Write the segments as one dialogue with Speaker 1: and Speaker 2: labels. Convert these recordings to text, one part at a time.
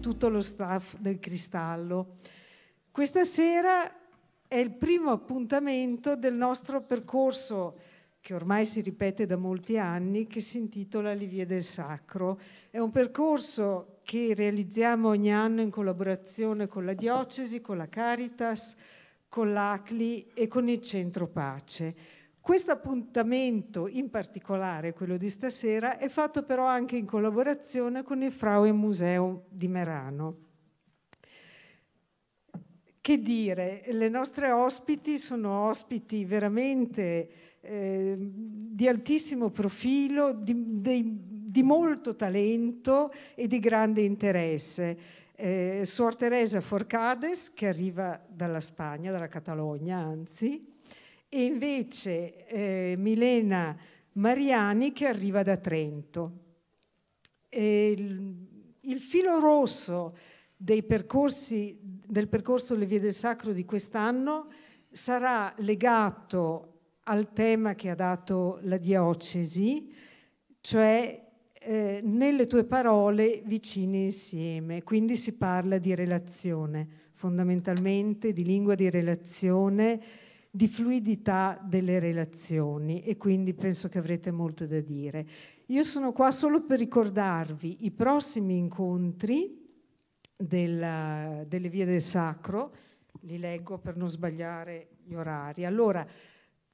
Speaker 1: tutto lo staff del Cristallo. Questa sera è il primo appuntamento del nostro percorso che ormai si ripete da molti anni, che si intitola Le vie del sacro. È un percorso che realizziamo ogni anno in collaborazione con la diocesi, con la Caritas, con l'ACLI e con il Centro Pace. Questo appuntamento in particolare, quello di stasera, è fatto però anche in collaborazione con il Frauen Museum di Merano. Che dire, le nostre ospiti sono ospiti veramente eh, di altissimo profilo, di, di, di, molto talento e di grande interesse. Eh, Suor Teresa Forcades, che arriva dalla Spagna, dalla Catalogna anzi, e invece eh, Milena Mariani che arriva da Trento. Il, il, filo rosso percorsi, del percorso Le Vie del Sacro di quest'anno sarà legato al tema che ha dato la diocesi, cioè eh, nelle tue parole vicine insieme, quindi si parla di relazione, fondamentalmente di lingua di relazione, di fluidità delle relazioni e quindi penso che avrete molto da dire. Io sono qua solo per ricordarvi i prossimi incontri della, delle vie del sacro, li leggo per non sbagliare gli orari. Allora,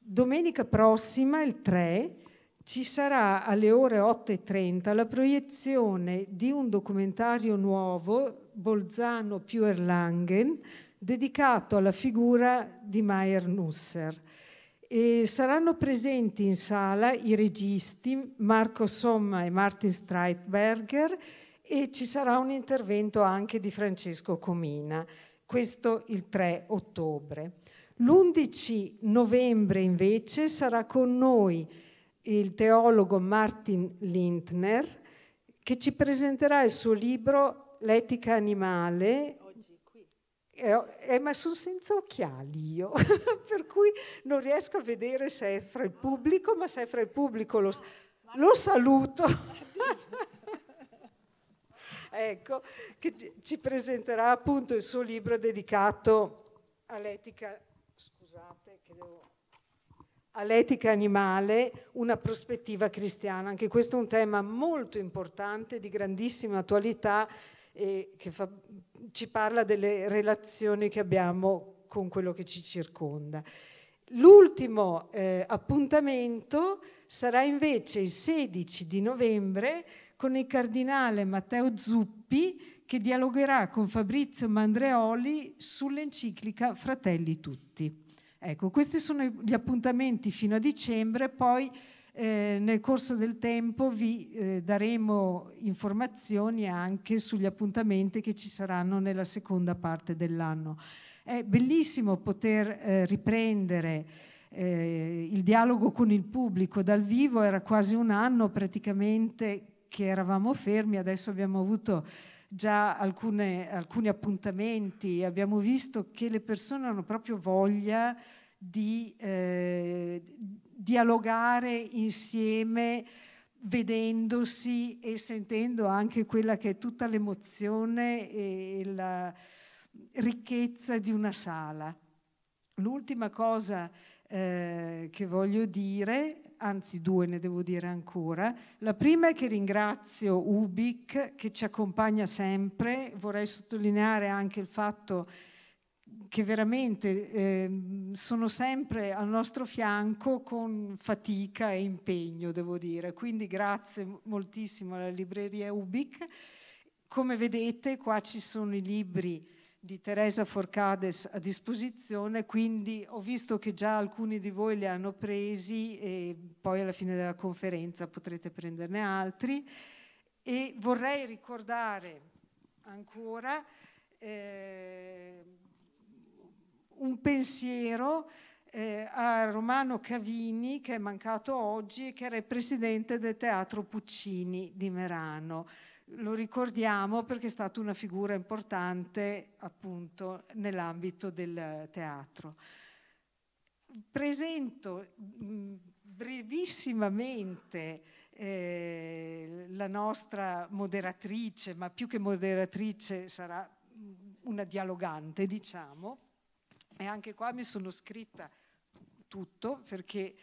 Speaker 1: domenica prossima, il 3, ci sarà alle ore 8.30 la proiezione di un documentario nuovo, Bolzano più Erlangen, dedicato alla figura di Meyer Nusser. E saranno presenti in sala i registi Marco Somma e Martin Streitberger e ci sarà un intervento anche di Francesco Comina, questo il 3 ottobre. L'11 novembre invece sarà con noi il teologo Martin Lindner che ci presenterà il suo libro L'etica animale, eh, eh, ma sono senza occhiali io, per cui non riesco a vedere se è fra il pubblico, ma se è fra il pubblico lo, lo saluto. ecco, che ci presenterà appunto il suo libro dedicato all'etica, scusate, devo, all'etica animale, una prospettiva cristiana. Anche questo è un tema molto importante, di grandissima attualità e che fa, ci parla delle relazioni che abbiamo con quello che ci circonda. L'ultimo eh, appuntamento sarà invece il 16 di novembre con il cardinale Matteo Zuppi che dialogherà con Fabrizio Mandreoli sull'enciclica Fratelli Tutti. Ecco, questi sono gli appuntamenti fino a dicembre, poi eh, nel corso del tempo vi eh, daremo informazioni anche sugli appuntamenti che ci saranno nella seconda parte dell'anno. È bellissimo poter eh, riprendere eh, il dialogo con il pubblico dal vivo, era quasi un anno praticamente che eravamo fermi, adesso abbiamo avuto già alcune, alcuni appuntamenti, abbiamo visto che le persone hanno proprio voglia di eh, dialogare insieme vedendosi e sentendo anche quella che è tutta l'emozione e la ricchezza di una sala. L'ultima cosa eh, che voglio dire, anzi due ne devo dire ancora, la prima è che ringrazio Ubic che ci accompagna sempre, vorrei sottolineare anche il fatto che che veramente eh, sono sempre al nostro fianco con fatica e impegno, devo dire. Quindi grazie moltissimo alla libreria Ubic. Come vedete qua ci sono i libri di Teresa Forcades a disposizione, quindi ho visto che già alcuni di voi li hanno presi e poi alla fine della conferenza potrete prenderne altri. E vorrei ricordare ancora... Eh, un pensiero eh, a Romano Cavini, che è mancato oggi, che era il presidente del Teatro Puccini di Merano. Lo ricordiamo perché è stata una figura importante appunto nell'ambito del teatro. Presento mh, mm, brevissimamente eh, la nostra moderatrice, ma più che moderatrice sarà mm, una dialogante, diciamo e anche qua mi sono scritta tutto perché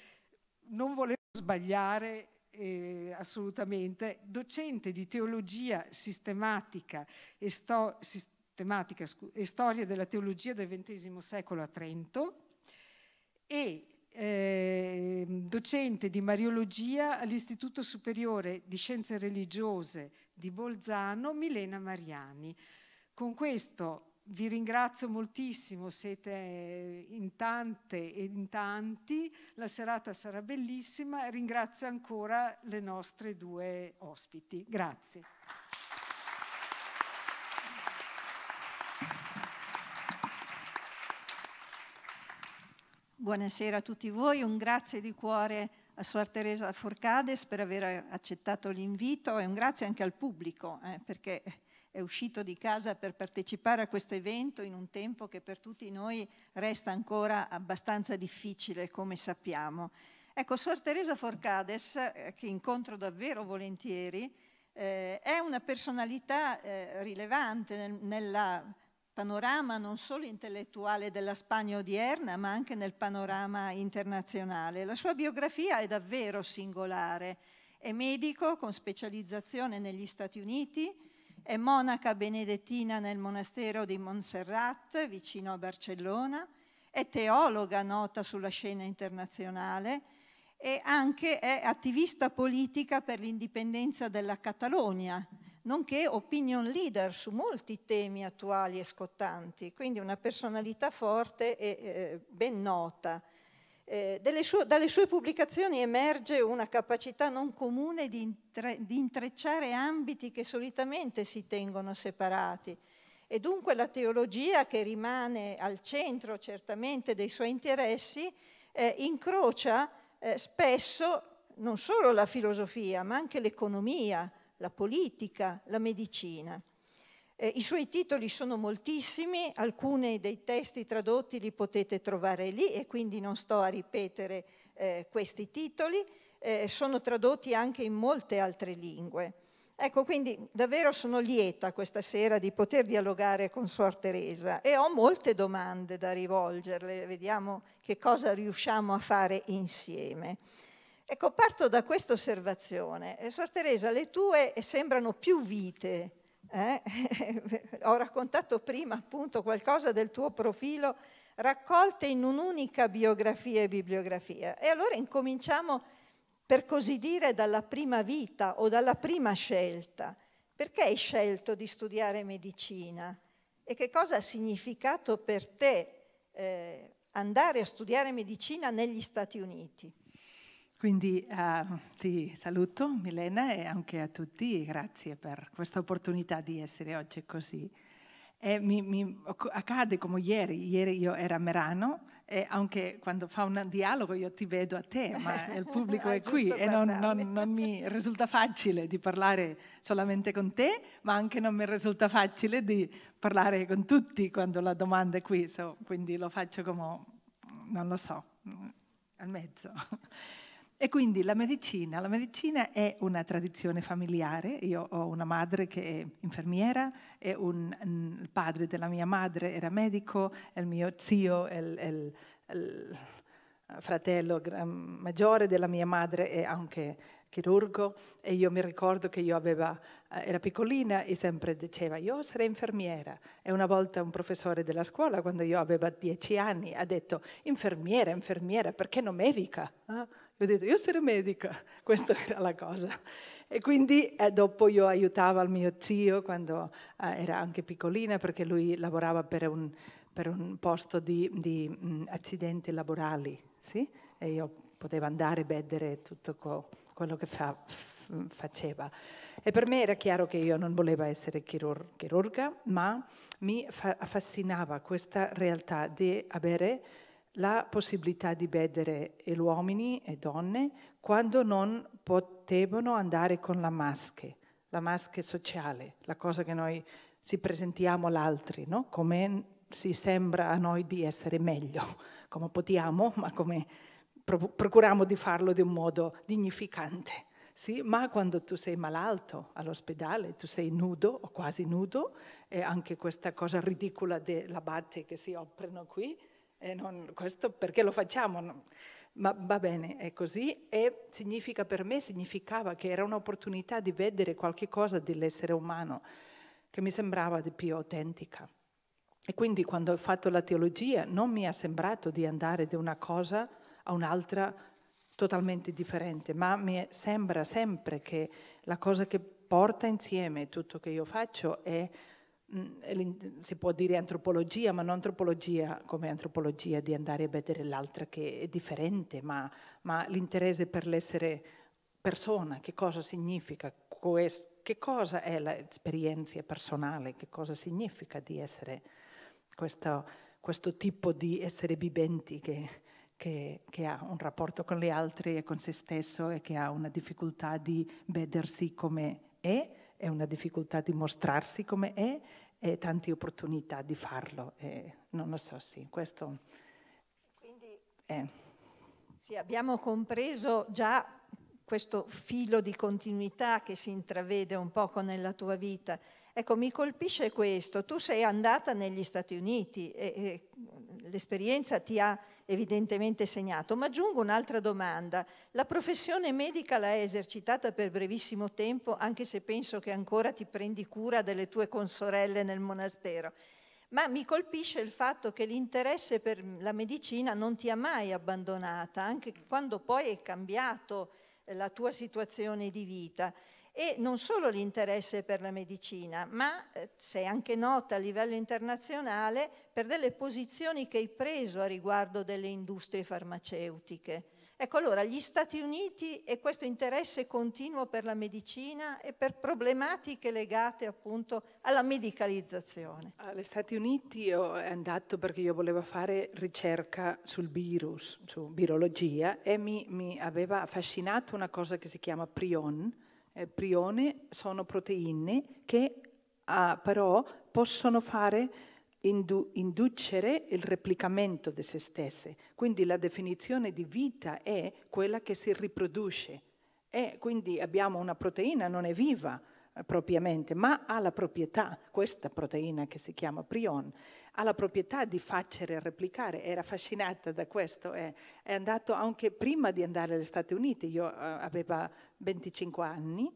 Speaker 1: non volevo sbagliare eh, assolutamente. Docente di teologia sistematica e, sto, sistematica, e storia della teologia del XX secolo a Trento e eh, docente di Mariologia all'Istituto Superiore di Scienze Religiose di Bolzano, Milena Mariani. Con questo vi ringrazio moltissimo, siete in tante e in tanti, la serata sarà bellissima, ringrazio ancora le nostre due ospiti. Grazie.
Speaker 2: Buonasera a tutti voi, un grazie di cuore a Suor Teresa Forcades per aver accettato l'invito e un grazie anche al pubblico eh, perché è uscito di casa per partecipare a questo evento in un tempo che per tutti noi resta ancora abbastanza difficile, come sappiamo. Ecco, Suor Teresa Forcades, eh, che incontro davvero volentieri, eh, è una personalità eh, rilevante nel nella panorama non solo intellettuale della Spagna odierna, ma anche nel panorama internazionale. La sua biografia è davvero singolare. È medico con specializzazione negli Stati Uniti, è monaca benedettina nel monastero di Montserrat, vicino a Barcellona, è teologa nota sulla scena internazionale e anche è attivista politica per l'indipendenza della Catalogna, nonché opinion leader su molti temi attuali e scottanti, quindi una personalità forte e eh, ben nota. Eh, sue, dalle sue pubblicazioni emerge una capacità non comune di, intre, di intrecciare ambiti che solitamente si tengono separati e dunque la teologia che rimane al centro certamente dei suoi interessi eh, incrocia eh, spesso non solo la filosofia ma anche l'economia, la politica, la medicina. Eh, I suoi titoli sono moltissimi, alcuni dei testi tradotti li potete trovare lì e quindi non sto a ripetere eh, questi titoli, eh, sono tradotti anche in molte altre lingue. Ecco, quindi davvero sono lieta questa sera di poter dialogare con Suor Teresa e ho molte domande da rivolgerle, vediamo che cosa riusciamo a fare insieme. Ecco, parto da questa osservazione. Eh, Suor Teresa, le tue sembrano più vite eh? ho raccontato prima appunto qualcosa del tuo profilo, raccolte in un'unica biografia e bibliografia. E allora incominciamo, per così dire, dalla prima vita o dalla prima scelta. Perché hai scelto di studiare medicina? E che cosa ha significato per te eh, andare a studiare medicina negli Stati Uniti?
Speaker 3: Quindi eh, ti saluto Milena e anche a tutti grazie per questa opportunità di essere oggi così. Mi, mi, accade come ieri, ieri io ero a Merano e anche quando fa un dialogo io ti vedo a te, ma il pubblico ah, è qui e non, non, non, mi risulta facile di parlare solamente con te, ma anche non mi risulta facile di parlare con tutti quando la domanda è qui, so, quindi lo faccio come, non lo so, mm, al mezzo. E quindi la medicina, la medicina è una tradizione familiare, io ho una madre che è infermiera, e un, il padre della mia madre era medico, e il mio zio, il, il, il fratello maggiore della mia madre è anche chirurgo e io mi ricordo che io aveva, eh, era piccolina e sempre diceva io sarei infermiera e una volta un professore della scuola quando io avevo dieci anni ha detto infermiera, infermiera, perché non medica? Eh? Io ho detto, io sarò medica, questa era la cosa. E quindi eh, dopo io aiutavo il mio zio quando eh, era anche piccolina perché lui lavorava per un, per un posto di, di mh, accidenti laborali, sì? E io potevo andare a vedere tutto co, quello che fa, faceva. E per me era chiaro che io non volevo essere chirur chirurga, ma mi affascinava questa realtà di avere la possibilità di vedere uomini e donne quando non potevano andare con la maschera, la maschera sociale, la cosa che noi ci presentiamo all'altro, no? come si sembra a noi di essere meglio, come possiamo, ma come procuriamo di farlo in un modo dignificante. Sì? ma quando tu sei malato all'ospedale, tu sei nudo o quasi nudo, e anche questa cosa ridicola dell'abate che si aprono qui, non, questo perché lo facciamo? No? Ma va bene, è così e significa per me, significava che era un'opportunità di vedere qualche cosa dell'essere umano che mi sembrava di più autentica. E quindi quando ho fatto la teologia non mi è sembrato di andare da una cosa a un'altra totalmente differente, ma mi sembra sempre che la cosa che porta insieme tutto che io faccio è si può dire antropologia, ma non antropologia come antropologia di andare a vedere l'altra che è differente, ma, ma l'interesse per l'essere persona, che cosa significa, questo, che cosa è l'esperienza personale, che cosa significa di essere questo, questo tipo di essere viventi che, che, che, ha un rapporto con gli altri e con se stesso e che ha una difficoltà di vedersi come è è una difficoltà di mostrarsi come è e tante opportunità di farlo. E non lo so, sì, questo
Speaker 2: Quindi, è. Sì, abbiamo compreso già questo filo di continuità che si intravede un poco nella tua vita. Ecco, mi colpisce questo. Tu sei andata negli Stati Uniti e, e l'esperienza ti ha evidentemente segnato. Ma aggiungo un'altra domanda. La professione medica l'hai esercitata per brevissimo tempo, anche se penso che ancora ti prendi cura delle tue consorelle nel monastero. Ma mi colpisce il fatto che l'interesse per la medicina non ti ha mai abbandonata, anche quando poi è cambiato eh, la tua situazione di vita e non solo l'interesse per la medicina, ma eh, sei anche nota a livello internazionale per delle posizioni che hai preso a riguardo delle industrie farmaceutiche. Ecco allora, gli Stati Uniti e questo interesse continuo per la medicina e per problematiche legate appunto alla medicalizzazione. Agli Stati Uniti
Speaker 3: ho andato perché io volevo fare ricerca sul virus, su virologia e mi, mi aveva affascinato una cosa che si chiama prion, eh, prione sono proteine che ah, però possono fare indu inducere il replicamento di se stesse. Quindi la definizione di vita è quella che si riproduce. E quindi abbiamo una proteina, non è viva, eh, propriamente, ma ha la proprietà, questa proteina che si chiama prion, ha la proprietà di facere e replicare, era affascinata da questo, è, eh. è andato anche prima di andare agli Stati Uniti, io eh, avevo 25 anni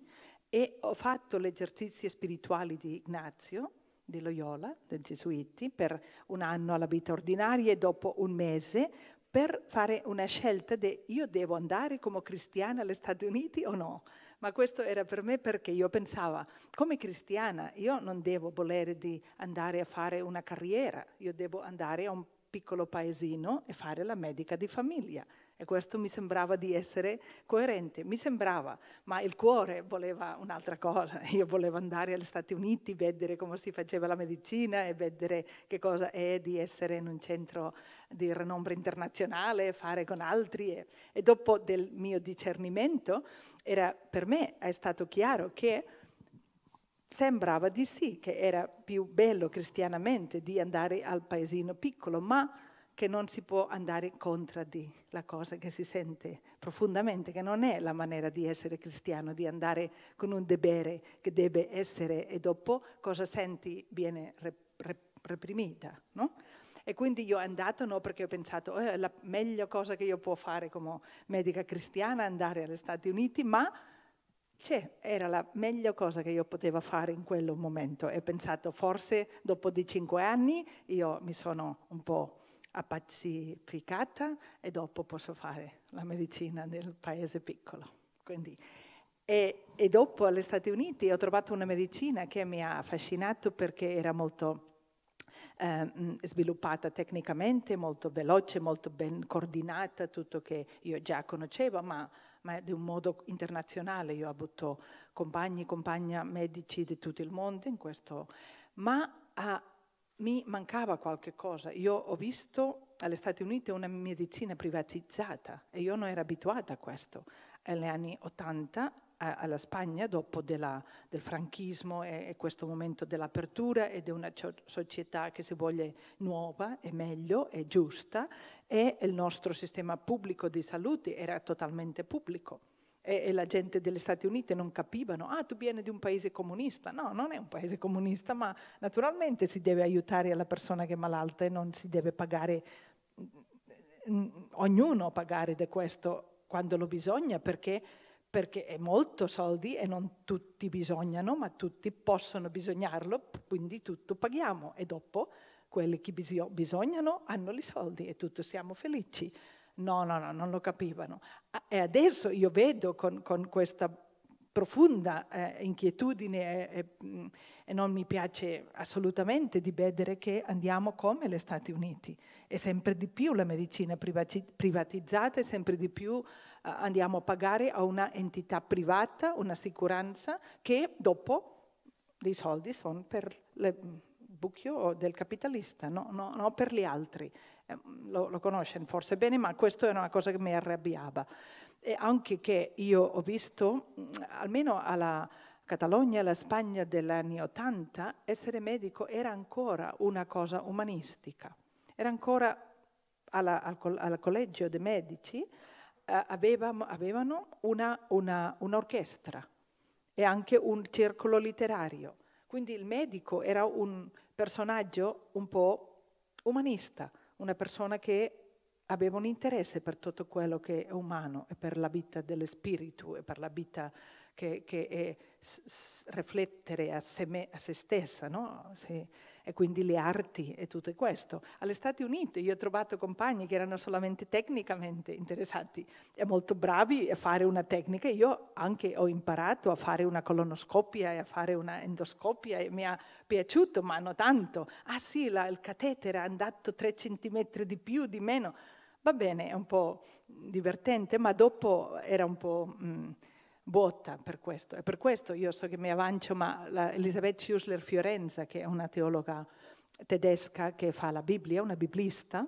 Speaker 3: e ho fatto gli esercizi spirituali di Ignazio, di Loyola, dei Gesuiti, per un anno alla vita ordinaria e dopo un mese per fare una scelta di io devo andare come cristiana agli Stati Uniti o no. Ma questo era per me perché io pensavo, come cristiana, io non devo volere di andare a fare una carriera, io devo andare a un piccolo paesino e fare la medica di famiglia. E questo mi sembrava di essere coerente, mi sembrava, ma il cuore voleva un'altra cosa. Io volevo andare agli Stati Uniti, vedere come si faceva la medicina e vedere che cosa è di essere in un centro di renombre internazionale, fare con altri. E, e dopo del mio discernimento era, per me è stato chiaro che sembrava di sì, che era più bello cristianamente di andare al paesino piccolo, ma che non si può andare contro di la cosa che si sente profondamente, che non è la maniera di essere cristiano, di andare con un debere che deve essere e dopo cosa senti viene reprimita. No? E quindi io andato no perché ho pensato eh, la meglio cosa che io posso fare come medica cristiana è andare agli Stati Uniti, ma c'è, era la meglio cosa che io potevo fare in quel momento e ho pensato forse dopo di cinque anni io mi sono un po' appazzificata e dopo posso fare la medicina nel paese piccolo. Quindi, e, e dopo agli Stati Uniti ho trovato una medicina che mi ha affascinato perché era molto eh, sviluppata tecnicamente, molto veloce, molto ben coordinata, tutto che io già conoscevo, ma, ma di un modo internazionale. Io ho avuto compagni, compagna, medici di tutto il mondo in questo, ma ah, mi mancava qualche cosa. Io ho visto alle Stati Uniti una medicina privatizzata e io non ero abituata a questo. Negli anni 80 alla Spagna dopo della, del franchismo e, questo momento dell'apertura e di una società che si vuole nuova e meglio e giusta e il nostro sistema pubblico di salute era totalmente pubblico e, e la gente degli Stati Uniti non capivano, ah tu vieni di un paese comunista, no non è un paese comunista ma naturalmente si deve aiutare la persona che è malata e non si deve pagare mm, mm, ognuno pagare di questo quando lo bisogna perché perché è molto soldi e non tutti bisognano, ma tutti possono bisognarlo, quindi tutto paghiamo e dopo quelli che bisognano hanno i soldi e tutto siamo felici. No, no, no, non lo capivano. E adesso io vedo con, con questa profonda eh, inquietudine e, e, mm, e, non mi piace assolutamente di vedere che andiamo come gli Stati Uniti. e sempre di più la medicina privatizzata, è sempre di più eh, andiamo a pagare a un'entità entità privata un'assicuranza che dopo i soldi sono per il mm, bucchio del capitalista, no, no, no per gli altri. Eh, mm, lo, lo conoscono forse bene, ma questa è una cosa che mi arrabbiava. E anche che io ho visto, mm, almeno alla Catalogna e alla Spagna degli anni Ottanta, essere medico era ancora una cosa umanistica, era ancora alla, al, al collegio dei medici, eh, avevamo, avevano un'orchestra una, un e anche un circolo letterario. Quindi il medico era un personaggio un po' umanista, una persona che aveva un interesse per tutto quello che è umano e per la vita dello spirito e per la vita che, che è riflettere a se, me, a se stessa, no? Se, e quindi le arti e tutto questo. Alle Stati Unite io ho trovato compagni che erano solamente tecnicamente interessati e molto bravi a fare una tecnica. Io anche ho imparato a fare una colonoscopia e a fare una endoscopia e mi ha piaciuto, ma non tanto. Ah sì, la, il catetere è andato tre centimetri di più, di meno. Va bene, è un po' divertente, ma dopo era un po'... Mh, mm, vuota per questo. E per questo io so che mi avancio, ma Elisabeth Schussler Fiorenza, che è una teologa tedesca che fa la Bibbia, una biblista,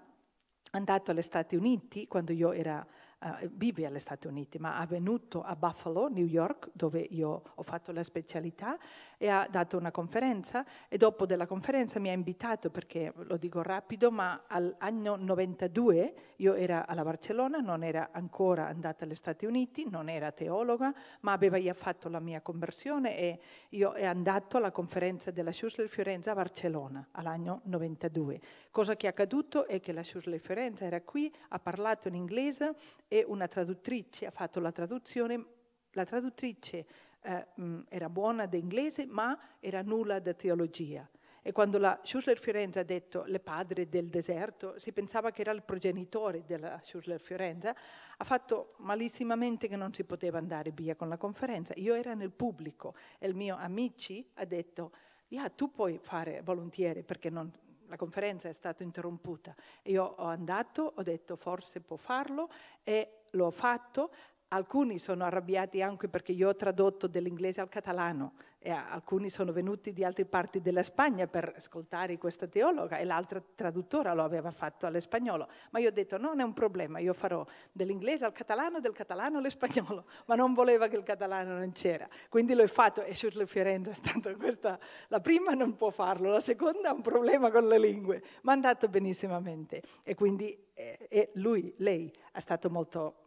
Speaker 3: è andata agli Stati Uniti quando io era Uh, vive agli Stati Uniti, ma è venuto a Buffalo, New York, dove io ho fatto la specialità e ha dato una conferenza e dopo della conferenza mi ha invitato, perché lo dico rapido, ma all'anno 92 io ero alla Barcellona, non era ancora andata agli Stati Uniti, non era teologa, ma aveva già fatto la mia conversione e io ero andato alla conferenza della Schussler Fiorenza a Barcellona all'anno 92. Cosa che è accaduto è che la Schussler Fiorenza era qui, ha parlato in inglese e una traduttrice ha fatto la traduzione, la traduttrice eh, era buona d'inglese ma era nulla da teologia. E quando la Schussler Fiorenza ha detto le padre del deserto, si pensava che era il progenitore della Schussler Fiorenza, ha fatto malissimamente che non si poteva andare via con la conferenza. Io ero nel pubblico e il mio amici ha detto, yeah, tu puoi fare volontieri perché non, la conferenza è stata interromputa. Io ho andato, ho detto forse può farlo e l'ho fatto, alcuni sono arrabbiati anche perché io ho tradotto dall'inglese al catalano e alcuni sono venuti di altre parti della Spagna per ascoltare questa teologa e l'altra traduttora lo aveva fatto all'espagnolo. Ma io ho detto non è un problema, io farò dell'inglese al catalano, del catalano all'espagnolo, ma non voleva che il catalano non c'era. Quindi l'ho fatto e sulle Fiorenza è stata questa, la prima non può farlo, la seconda ha un problema con le lingue, ma è andato benissimamente e quindi eh, lui, lei, è stato molto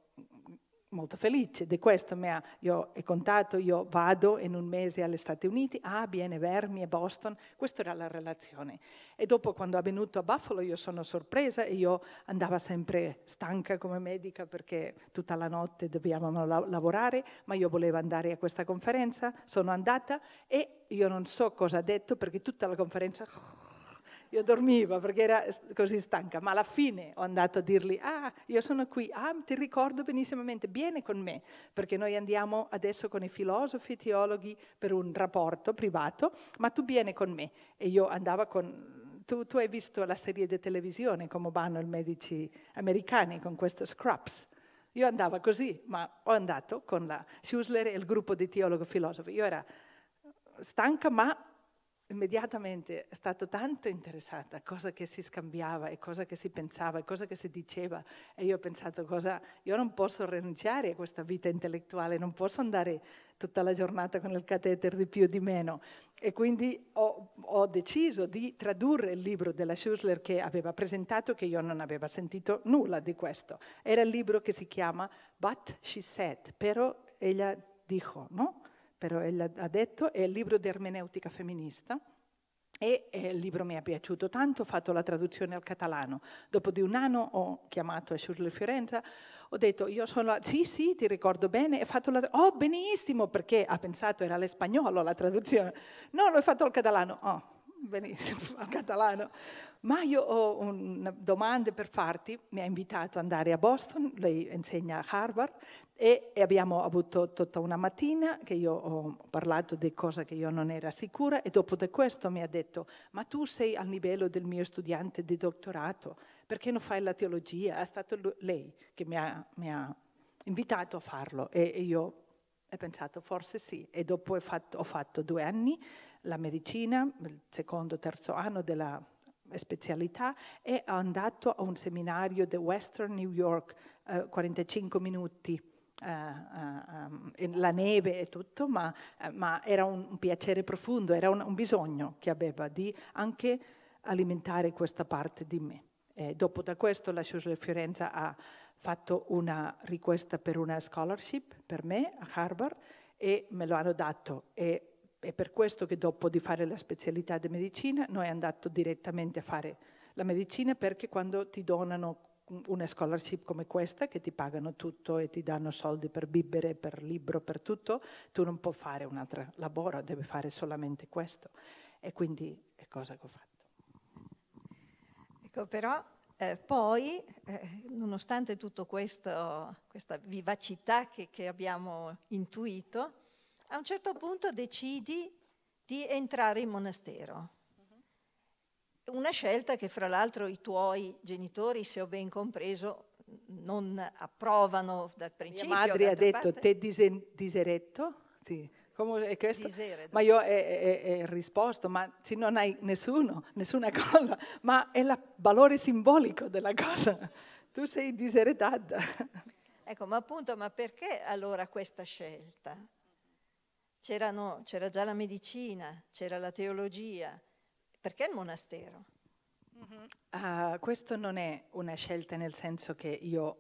Speaker 3: molto felice di questo, Mi ha, io ho contato, io vado in un mese agli Stati Uniti, ah, viene Vermi e Boston, questa era la relazione. E dopo quando è venuto a Buffalo io sono sorpresa e io andavo sempre stanca come medica perché tutta la notte dobbiamo lavorare, ma io volevo andare a questa conferenza, sono andata e io non so cosa ha detto perché tutta la conferenza io dormivo perché era così stanca, ma alla fine ho andato a dirgli, ah, io sono qui, ah, ti ricordo benissimamente, vieni con me, perché noi andiamo adesso con i filosofi, i teologhi per un rapporto privato, ma tu vieni con me. E io andavo con tu, tu, hai visto la serie di televisione come vanno i medici americani con questo Scraps. Io andavo così, ma ho andato con la Schussler e il gruppo di teologo filosofi. Io era stanca ma immediatamente è stata tanto interessata a cosa che si scambiava e cosa che si pensava e cosa che si diceva e io ho pensato cosa, io non posso rinunciare a questa vita intellettuale, non posso andare tutta la giornata con il cateter di più o di meno e quindi ho, ho deciso di tradurre il libro della Schussler che aveva presentato che io non avevo sentito nulla di questo. Era il libro che si chiama But She Said, però ella dijo, no? però ella ha detto, è il libro di ermeneutica femminista. E eh, il libro mi è piaciuto tanto, ho fatto la traduzione al catalano. Dopo di un anno ho chiamato a Shirley Fiorenza, ho detto io sono, sì sì ti ricordo bene, ho fatto la, oh benissimo perché ha pensato era l'espagnolo la traduzione, no l'ho fatto al catalano, oh benissimo al catalano, ma io ho una domanda per farti, mi ha invitato ad andare a Boston, lei insegna a Harvard, e abbiamo avuto tutta una mattina che io ho parlato di cose che io non era sicura e dopo di questo mi ha detto ma tu sei al livello del mio studente di dottorato, perché non fai la teologia? È stata lei che mi ha, mi ha invitato a farlo e, e, io ho pensato forse sì e dopo ho fatto, ho fatto due anni la medicina, il secondo, terzo anno della specialità e ho andato a un seminario di Western New York eh, 45 minuti eh, eh ehm, la neve e tutto, ma, eh, ma era un, un, piacere profondo, era un, un, bisogno che aveva di anche alimentare questa parte di me. E dopo da questo la Schussler Fiorenza ha fatto una richiesta per una scholarship per me a Harvard e me lo hanno dato. E è per questo che dopo di fare la specialità di medicina noi è andato direttamente a fare la medicina perché quando ti donano una scholarship come questa che ti pagano tutto e ti danno soldi per bibere, per libro, per tutto, tu non puoi fare un altro lavoro, devi fare solamente questo. E quindi è cosa che ho fatto.
Speaker 2: Ecco, però eh, poi, eh, nonostante tutta questa vivacità che, che abbiamo intuito, a un certo punto decidi di entrare in monastero una scelta che fra l'altro i tuoi genitori, se ho ben compreso, non approvano dal principio. Mia madre ha detto, parte. te
Speaker 3: disen- diseretto? Sì.
Speaker 2: Come è questo? Ma io
Speaker 3: ho eh, eh, eh, risposto, ma se non hai nessuno, nessuna cosa, ma è il valore simbolico della cosa. Tu sei diseredata.
Speaker 2: Ecco, ma appunto, ma perché allora questa scelta? c'era già la medicina, c'era la teologia, perché il monastero? Mm
Speaker 3: -hmm. uh, questo non è una scelta nel senso che io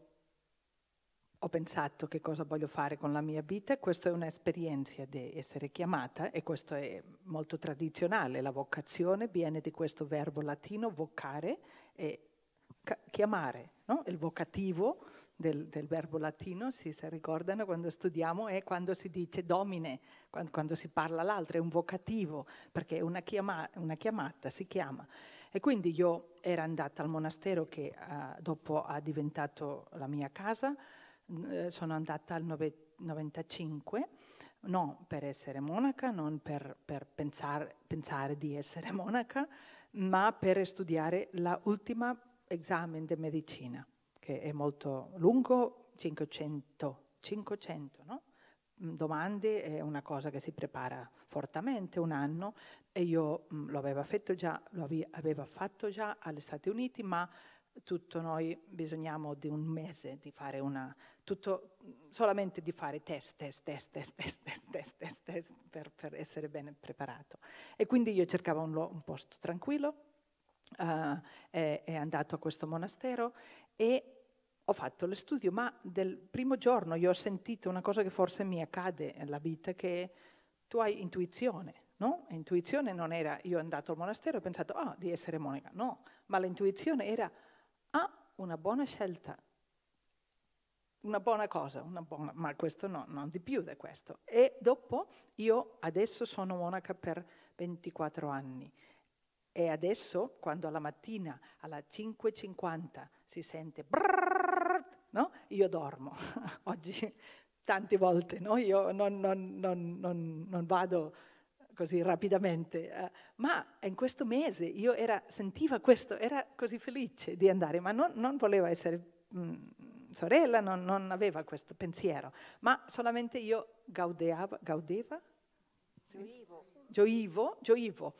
Speaker 3: ho pensato che cosa voglio fare con la mia vita, questa è un'esperienza di essere chiamata e questo è molto tradizionale, la vocazione viene di questo verbo latino vocare e chiamare, no? il vocativo del, del, verbo latino, si ricordano quando studiamo, è quando si dice domine, quando, quando si parla l'altro, è un vocativo, perché è una, chiama, una, chiamata, si chiama. E quindi io ero andata al monastero che uh, dopo ha diventato la mia casa, eh, sono andata al 95, non per essere monaca, non per, per pensar, pensare di essere monaca, ma per studiare l'ultimo esame di medicina che è molto lungo, 500, 500 no? Mm, domande, è una cosa che si prepara fortemente un anno e io mh, mm, lo, aveva fatto già, lo aveva fatto già agli Stati Uniti, ma tutto noi bisognamo di un mese di fare una, tutto mm, solamente di fare test, test, test, test, test, test, test, test, test per, per, essere ben preparato. E quindi io cercavo un, un posto tranquillo, uh, è, è andato a questo monastero e ho fatto lo studio, ma del primo giorno io ho sentito una cosa che forse mi accade nella vita, che tu hai intuizione, no? Intuizione non era, io sono andato al monastero e ho pensato, oh, di essere monaca, no, ma l'intuizione era, ah, una buona scelta, una buona cosa, una buona, ma questo no, non di più di questo. E dopo io adesso sono monaca per 24 anni e adesso, quando alla mattina, alle 5.50, si sente brrrr, no? io dormo. Oggi tante volte, no? io non, non, non, non, vado così rapidamente, eh, ma in questo mese io era, sentiva questo, era così felice di andare, ma non, voleva essere mh, mm, sorella, non, aveva questo pensiero, ma solamente io gaudeava, gaudeva?
Speaker 2: Gioivo.
Speaker 3: Gioivo, gioivo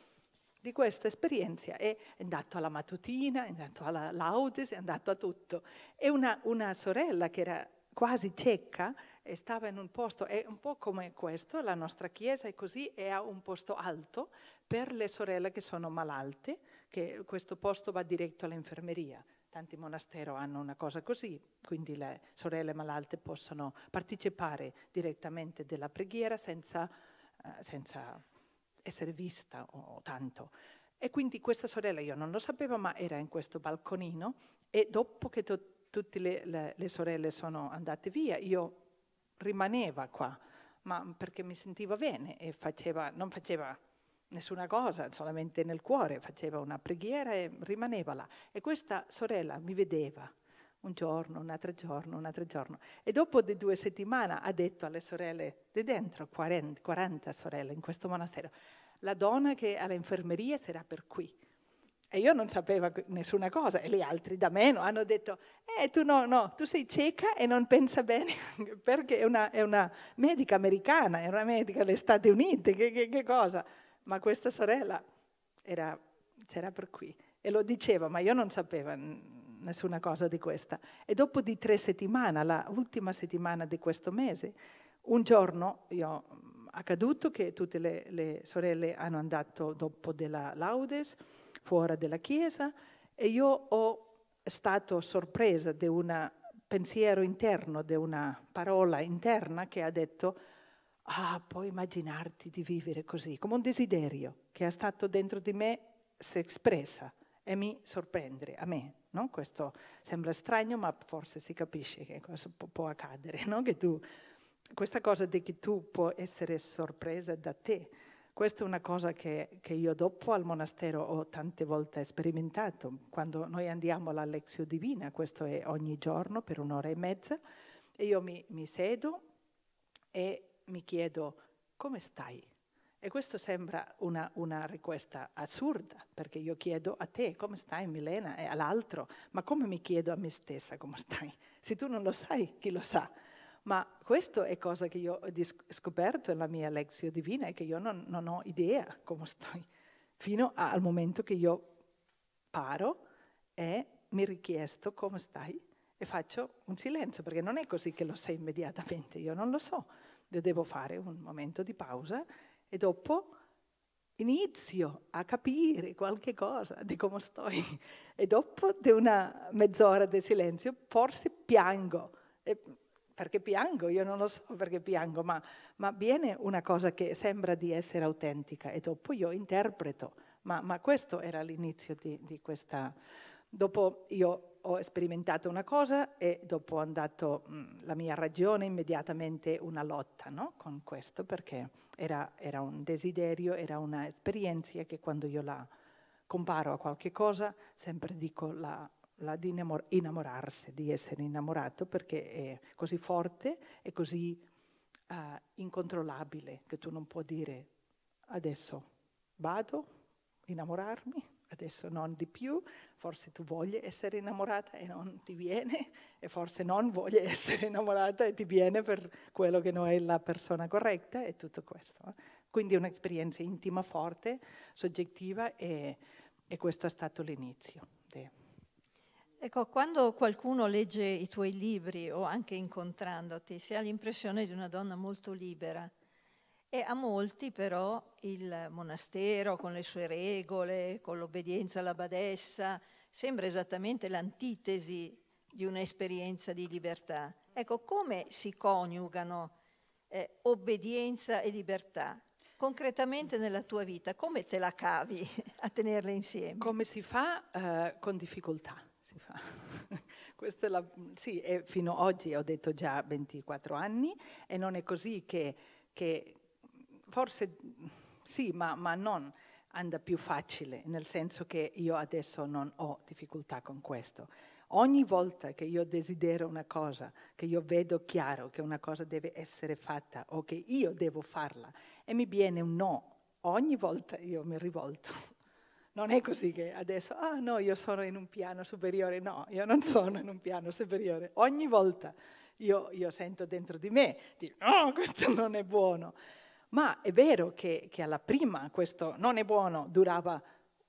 Speaker 3: di questa esperienza è andato alla matutina, è andato alla laudes, è andato a tutto. E una, una sorella che era quasi cieca e eh, stava in un posto, è un po' come questo, la nostra chiesa è così, è a un posto alto per le sorelle che sono malalte, che questo posto va diretto all'infermeria. Tanti monasteri hanno una cosa così, quindi le sorelle malalte possono partecipare direttamente della preghiera senza, eh, senza essere vista o, o tanto. E quindi questa sorella, io non lo sapevo, ma era in questo balconino e dopo che to- tutte le, le, le, sorelle sono andate via, io rimaneva qua, ma perché mi sentivo bene e faceva, non faceva nessuna cosa, solamente nel cuore, faceva una preghiera e rimaneva là. E questa sorella mi vedeva un giorno, un altro giorno, un altro giorno. E dopo di due settimane ha detto alle sorelle di dentro, 40, 40 sorelle in questo monastero, la donna che all'infermeria sarà per qui. E io non sapevo nessuna cosa, e gli altri da meno hanno detto, eh tu no, no, tu sei cieca e non pensa bene, perché è una, è una medica americana, è una medica degli Stati Uniti, che, che, che cosa? Ma questa sorella era, c'era per qui. E lo diceva, ma io non sapevo nessuna cosa di questa. E dopo di tre settimane, l'ultima settimana di questo mese, un giorno io, mm, accaduto che tutte le, le sorelle hanno andato dopo della laudes fuori dalla chiesa e io ho stato sorpresa di un pensiero interno, di una parola interna che ha detto ah, puoi immaginarti di vivere così, come un desiderio che è stato dentro di me si è espressa e mi sorprendere a me. No? Questo sembra strano, ma forse si capisce che questo può, può accadere, no? tu, questa cosa di che tu puoi essere sorpresa da te. Questa è una cosa che, che, io dopo al monastero ho tante volte sperimentato. Quando noi andiamo alla lezione divina, questo è ogni giorno per un'ora e mezza, e io mi, mi sedo e mi chiedo come stai? E questo sembra una, una, richiesta assurda, perché io chiedo a te come stai Milena e all'altro, ma come mi chiedo a me stessa come stai? Se tu non lo sai, chi lo sa? Ma questo è cosa che io ho scoperto nella mia lezione divina, è che io non, non ho idea come stai, fino al momento che io paro e mi richiesto come stai e faccio un silenzio, perché non è così che lo sai immediatamente, io non lo so. Io devo fare un momento di pausa e dopo inizio a capire qualche cosa di come sto. E dopo di una mezz'ora di silenzio forse piango. E perché piango? Io non lo so perché piango, ma, ma, viene una cosa che sembra di essere autentica e dopo io interpreto. Ma, ma questo era l'inizio di, di questa... Dopo io ho sperimentato una cosa e dopo ho andato mm, la mia ragione immediatamente una lotta no? con questo perché era, era un desiderio, era un'esperienza che quando io la comparo a qualche cosa sempre dico la, la di innamorarsi, di essere innamorato perché è così forte e così uh, incontrollabile che tu non puoi dire adesso vado, innamorarmi adesso non di più, forse tu voglia essere innamorata e non ti viene, e forse non voglia essere innamorata e ti viene per quello che non è la persona corretta e tutto questo. Eh. Quindi è un'esperienza intima, forte, soggettiva e, e questo è stato l'inizio.
Speaker 2: Ecco, quando qualcuno legge i tuoi libri o anche incontrandoti si ha l'impressione di una donna molto libera e a molti però il monastero con le sue regole, con l'obbedienza alla badessa, sembra esattamente l'antitesi di un'esperienza di libertà. Ecco, come si coniugano eh, obbedienza e libertà? Concretamente nella tua vita, come te la cavi a tenerle insieme? Come si fa? Eh, con difficoltà si fa.
Speaker 3: Questo è la, sì, fino ad oggi ho detto già 24 anni e non è così che, che forse sì, ma, ma non anda più facile, nel senso che io adesso non ho difficoltà con questo. Ogni volta che io desidero una cosa, che io vedo chiaro che una cosa deve essere fatta o che io devo farla e mi viene un no, ogni volta io mi rivolto. Non è così che adesso, ah no, io sono in un piano superiore, no, io non sono in un piano superiore. Ogni volta io, io sento dentro di me, di no, questo non è buono. Ma è vero che, che alla prima questo non è buono durava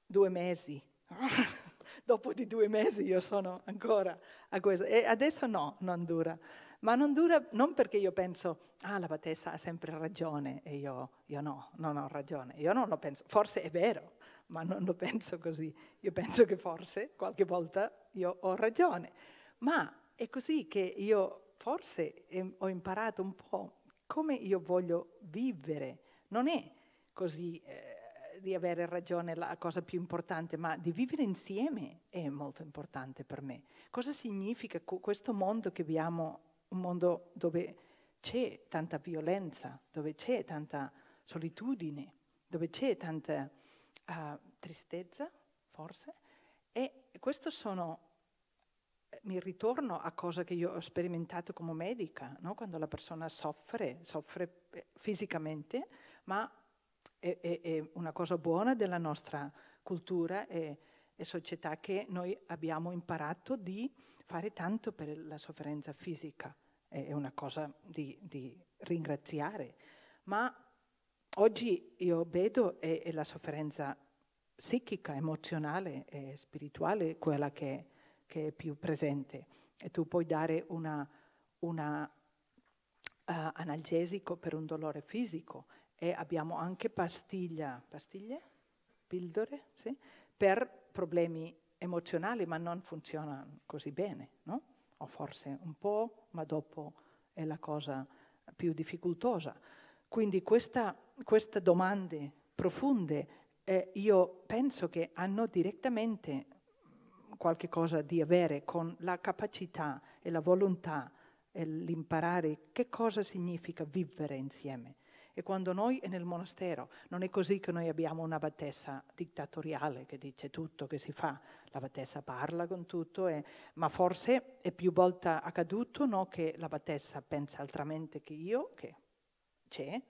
Speaker 3: due mesi. Dopo di due mesi io sono ancora a questo. E adesso no, non dura. Ma non dura non perché io penso, ah, la battessa ha sempre ragione e io, io no, non ho ragione. Io non lo penso, forse è vero, ma non lo penso così. Io penso che forse qualche volta io ho ragione. Ma è così che io forse ehm, ho imparato un po' come io voglio vivere. Non è così eh, di avere ragione la cosa più importante, ma di vivere insieme è molto importante per me. Cosa significa questo mondo che abbiamo, un mondo dove c'è tanta violenza, dove c'è tanta solitudine, dove c'è tanta uh, tristezza, forse? E questo sono mi ritorno a cosa che io ho sperimentato come medica, no? quando la persona soffre, soffre eh, fisicamente, ma è, è, è una cosa buona della nostra cultura e, e, società che noi abbiamo imparato di fare tanto per la sofferenza fisica, è una cosa di, di ringraziare, ma oggi io vedo è, è la sofferenza psichica, emozionale e spirituale quella che che è più presente e tu puoi dare un uh, eh, analgesico per un dolore fisico e abbiamo anche pastiglia, pastiglie, pildore, sì? per problemi emozionali ma non funziona così bene, no? o forse un po', ma dopo è la cosa più difficoltosa. Quindi questa, queste domande profonde eh, io penso che hanno direttamente qualche cosa di avere con la capacità e la volontà e l'imparare che cosa significa vivere insieme. E quando noi nel monastero non è così che noi abbiamo una battessa dittatoriale che dice tutto che si fa, la battessa parla con tutto, e, eh, ma forse è più volte accaduto no, che la battessa pensa altramente che io, che c'è,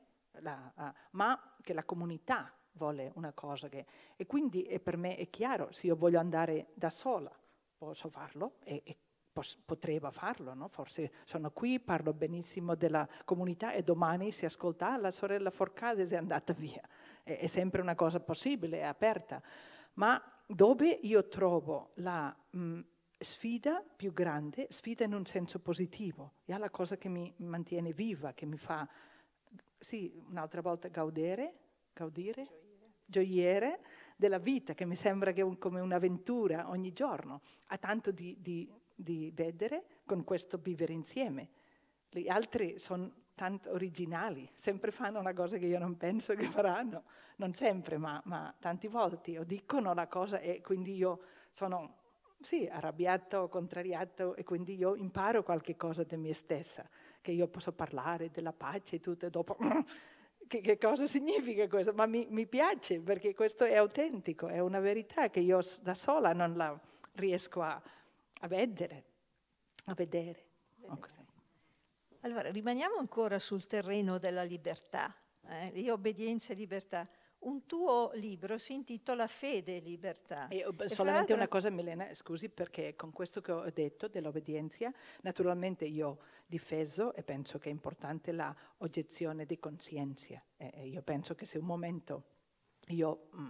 Speaker 3: la, uh, ma che la comunità vuole una cosa che... E quindi per me è chiaro, se io voglio andare da sola, posso farlo e, e pos- potrebbe farlo, no? forse sono qui, parlo benissimo della comunità e domani si ascolta, ah, la sorella Forcades è andata via. È, è sempre una cosa possibile, è aperta. Ma dove io trovo la... Mh, mm, sfida più grande, sfida in un senso positivo, è la cosa che mi mantiene viva, che mi fa, sì, un'altra volta gaudere, gaudire, gioiere della vita, che mi sembra che un, come un'avventura ogni giorno. Ha tanto di, di, di vedere con questo vivere insieme. Gli altri sono tanto originali, sempre fanno una cosa che io non penso che faranno, non sempre, ma, ma tante volte, o dicono la cosa e quindi io sono sì, arrabbiato, contrariato e quindi io imparo qualche cosa di me stessa, che io posso parlare della pace e tutto e dopo Che, che cosa significa questo? Ma mi, mi, piace perché questo è autentico, è una verità che io da sola non la riesco
Speaker 2: a, a vedere. A vedere. vedere. Allora, rimaniamo ancora sul terreno della libertà, eh? obbedienza e libertà un tuo libro si intitola Fede e libertà. E, oh, solamente una cosa, Milena, scusi,
Speaker 3: perché con questo che ho detto dell'obbedienza, naturalmente io ho difeso e penso che è importante la oggezione di coscienza. Eh, io penso che se un momento io, mh, mm,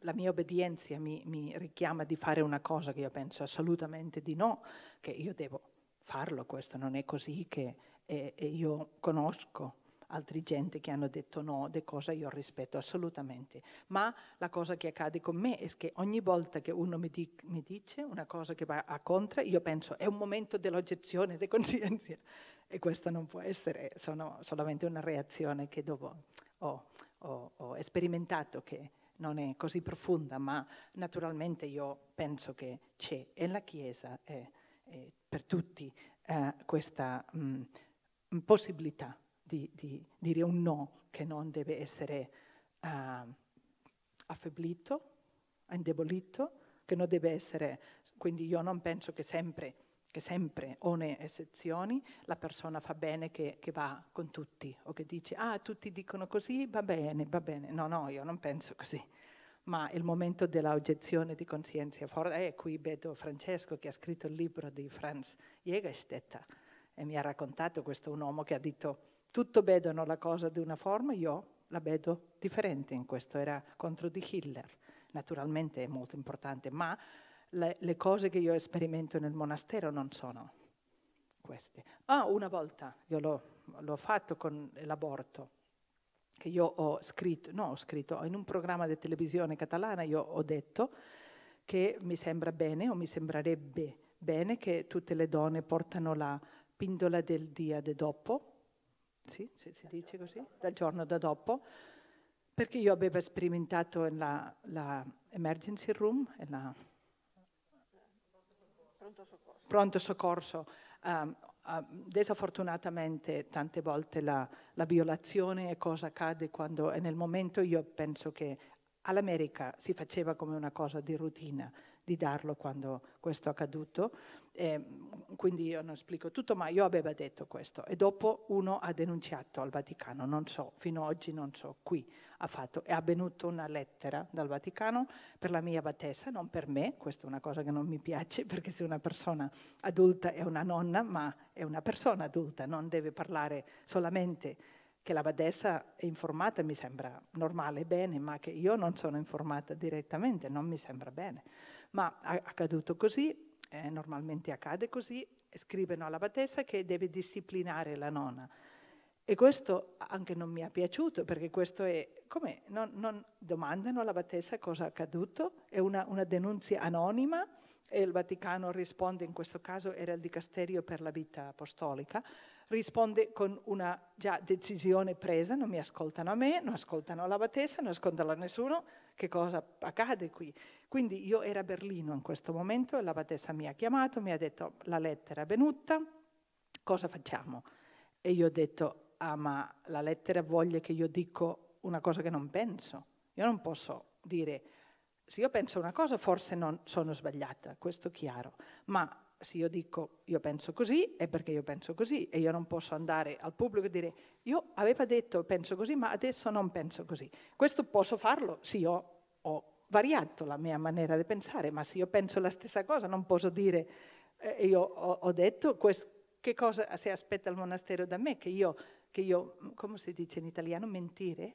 Speaker 3: la mia obbedienza mi, mi richiama di fare una cosa che io penso assolutamente di no, che io devo farlo, questo non è così che eh, io conosco altre gente che hanno detto no, di cosa io rispetto assolutamente. Ma la cosa che accade con me è che ogni volta che uno mi, di, mi dice una cosa che va a contra, io penso è un momento dell'oggezione di coscienza e questo non può essere, sono solamente una reazione che dopo ho, ho, ho sperimentato che non è così profonda, ma naturalmente io penso che c'è e la Chiesa è, è per tutti eh, questa mh, mm, possibilità di, di dire un no che non deve essere uh, affeblito, indebolito, che non deve essere, quindi io non penso che sempre, che sempre, ohne eccezioni, la persona fa bene che, che va con tutti o che dice, ah, tutti dicono così, va bene, va bene. No, no, io non penso così ma il momento dell'oggezione di coscienza forte. Eh, qui vedo Francesco che ha scritto il libro di Franz Jägerstetter e mi ha raccontato questo un uomo che ha detto tutto vedono la cosa di una forma, io la vedo differente in questo, era contro di Hitler. Naturalmente è molto importante, ma le, le cose che io sperimento nel monastero non sono queste. Ah, una volta io l'ho, l'ho fatto con l'aborto, che io ho scritto, no ho scritto, in un programma di televisione catalana io ho detto che mi sembra bene o mi sembrerebbe bene che tutte le donne portano la pindola del dia de dopo sì, si, si dice così, dal giorno da dopo, perché io avevo sperimentato la, la emergency room, la pronto soccorso, pronto soccorso um, desafortunatamente tante volte la, la, violazione e cosa accade quando è nel momento io penso che all'America si faceva come una cosa di routine di darlo quando questo è accaduto. E eh, quindi io non spiego tutto, ma io avevo detto questo. E dopo uno ha denunciato al Vaticano, non so, fino ad oggi non so, qui ha fatto. È avvenuta una lettera dal Vaticano per la mia battesa, non per me, questa è una cosa che non mi piace, perché se una persona adulta è una nonna, ma è una persona adulta, non deve parlare solamente che la badessa è informata mi sembra normale, bene, ma che io non sono informata direttamente, non mi sembra bene. Ma è accaduto così, eh, normalmente accade così, scrivono alla battessa che deve disciplinare la nonna. E questo anche non mi è piaciuto, perché questo è come non, non domandano alla battessa cosa è accaduto, è una, una denuncia anonima e il Vaticano risponde, in questo caso era il Dicasterio per la vita apostolica, risponde con una già decisione presa, non mi ascoltano a me, non ascoltano la battessa, non ascoltano a nessuno, che cosa accade qui. Quindi io ero a Berlino in questo momento e l'abbatessa mi ha chiamato, mi ha detto la lettera è venuta, cosa facciamo? E io ho detto, ah ma la lettera voglia che io dico una cosa che non penso. Io non posso dire, se io penso una cosa forse non sono sbagliata, questo è chiaro, ma se io dico io penso così è perché io penso così e io non posso andare al pubblico e dire io aveva detto penso così, ma adesso non penso così. Questo posso farlo? Sì, ho, ho variato la mia maniera di pensare, ma se io penso la stessa cosa non posso dire, eh, io ho, ho detto questo, che cosa si aspetta il monastero da me, che io, che io, mm, come si dice in italiano, mentire?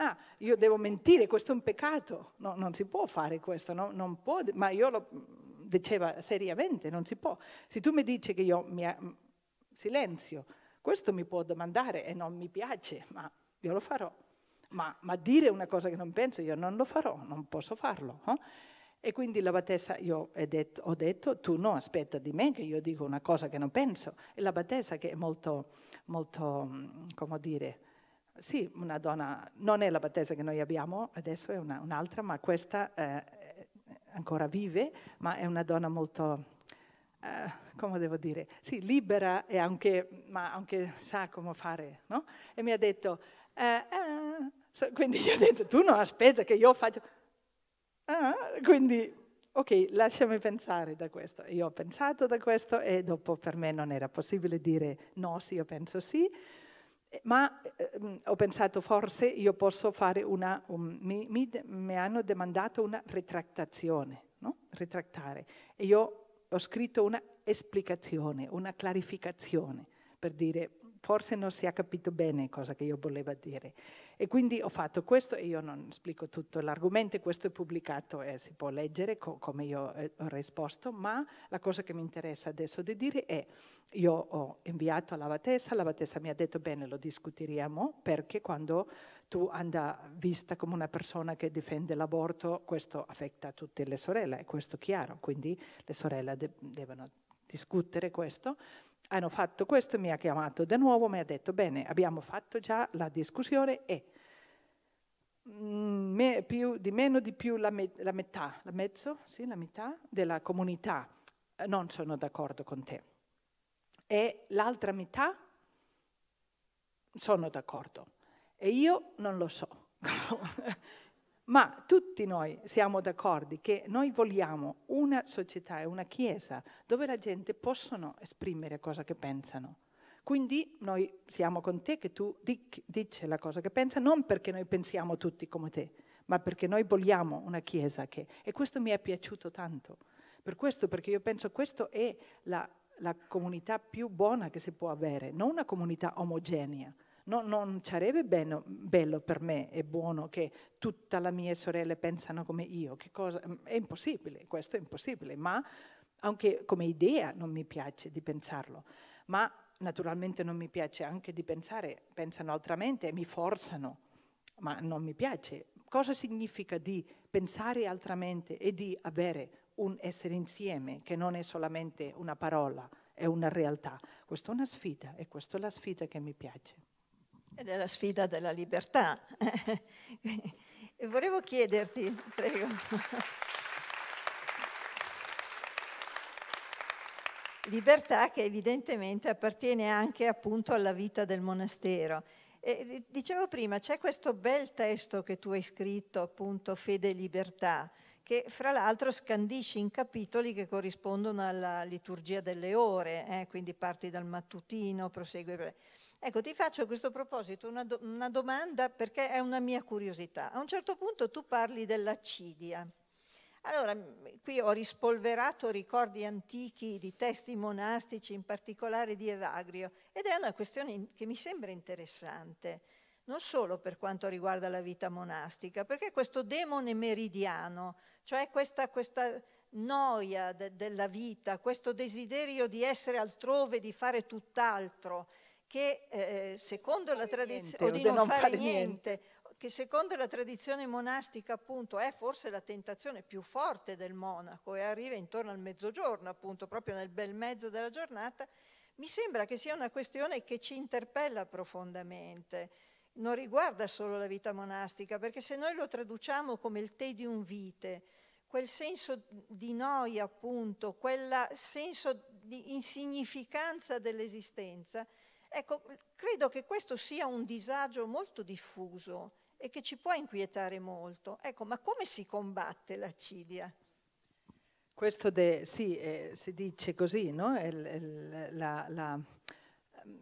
Speaker 3: Ah, io devo mentire, questo è un peccato, no, non si può fare questo, no, non può, ma io lo mm, diceva seriamente, non si può. Se tu mi dici che io mi, mm, silenzio, questo mi può domandare e non mi piace, ma io lo farò. Ma, ma dire una cosa che non penso, io non lo farò, non posso farlo. Eh? E quindi la battessa, io ho detto, ho detto, tu no, aspetta di me che io dico una cosa che non penso. E la battessa che è molto, molto, mm, come dire, sì, una donna, non è la battessa che noi abbiamo, adesso è una, un'altra, ma questa eh, ancora vive, ma è una donna molto eh, come devo dire, sì, libera e anche, ma anche sa come fare, no? E mi ha detto, eh, eh, quindi gli ho detto, tu non aspetta che io faccio, eh, quindi ok, lasciami pensare da questo. Io ho pensato da questo e dopo per me non era possibile dire no, sì, io penso sì, ma ehm, ho pensato forse io posso fare una, un, mi, mi, mi, hanno domandato una ritrattazione, no? ritrattare. E io ho scritto una esplicazione, una clarificazione per dire forse non si è capito bene cosa che io volevo dire. E quindi ho fatto questo, e io non spiego tutto l'argomento, questo è pubblicato e eh, si può leggere co come io eh, ho risposto, ma la cosa che mi interessa adesso di dire è io ho inviato alla Vatessa, la Vatessa mi ha detto bene, lo discuteremo, perché quando tu anda vista come una persona che difende l'aborto, questo affetta tutte le sorelle, è questo chiaro, quindi le sorelle de devono discutere questo. Hanno fatto questo, mi ha chiamato di nuovo, mi ha detto, bene, abbiamo fatto già la discussione e mm, me, più, di meno di più la, me, la metà, la mezzo, sì, la metà della comunità eh, non sono d'accordo con te. E l'altra metà sono d'accordo. E io non lo so. Ma tutti noi siamo d'accordo che noi vogliamo una società e una chiesa dove la gente possono esprimere cosa che pensano. Quindi noi siamo con te che tu dic- dici la cosa che pensa, non perché noi pensiamo tutti come te, ma perché noi vogliamo una chiesa che... E questo mi è piaciuto tanto. Per questo, perché io penso che questa è la, la comunità più buona che si può avere, non una comunità omogenea, No, non sarebbe bello, bello per me e buono che tutte le mie sorelle pensano come io. Mm, è impossibile, questo è impossibile, ma anche come idea non mi piace di pensarlo. Ma naturalmente non mi piace anche di pensare, pensano altramente e mi forzano, ma non mi piace. Cosa significa di pensare altramente e di avere un essere insieme che non è solamente una parola, è una realtà? Questa è una sfida e questa è la sfida che mi piace.
Speaker 2: Ed è la sfida della libertà. e volevo chiederti, prego. libertà che evidentemente appartiene anche appunto alla vita del monastero. E dicevo prima, c'è questo bel testo che tu hai scritto, appunto, Fede e Libertà, che fra l'altro scandisci in capitoli che corrispondono alla liturgia delle ore, eh? quindi parti dal mattutino, prosegui. Ecco, ti faccio a questo proposito una, do- una, domanda perché è una mia curiosità. A un certo punto tu parli dell'accidia. Allora, qui ho rispolverato ricordi antichi di testi monastici, in particolare di Evagrio, ed è una questione che mi sembra interessante, non solo per quanto riguarda la vita monastica, perché questo demone meridiano, cioè questa, questa noia de- della vita, questo desiderio di essere altrove, di fare tutt'altro, che eh, secondo la tradizione, o di non, non fare, fare niente, niente, che secondo la tradizione monastica appunto è forse la tentazione più forte del monaco e arriva intorno al mezzogiorno appunto, proprio nel bel mezzo della giornata, mi sembra che sia una questione che ci interpella profondamente. Non riguarda solo la vita monastica, perché se noi lo traduciamo come il tedium vite, quel senso di noia appunto, quel senso di insignificanza dell'esistenza, Ecco, credo che questo sia un disagio molto diffuso e che ci può inquietare molto. Ecco, ma come si combatte l'acidia?
Speaker 3: Questo de, sì, eh, si dice così, no? il, il, la, la,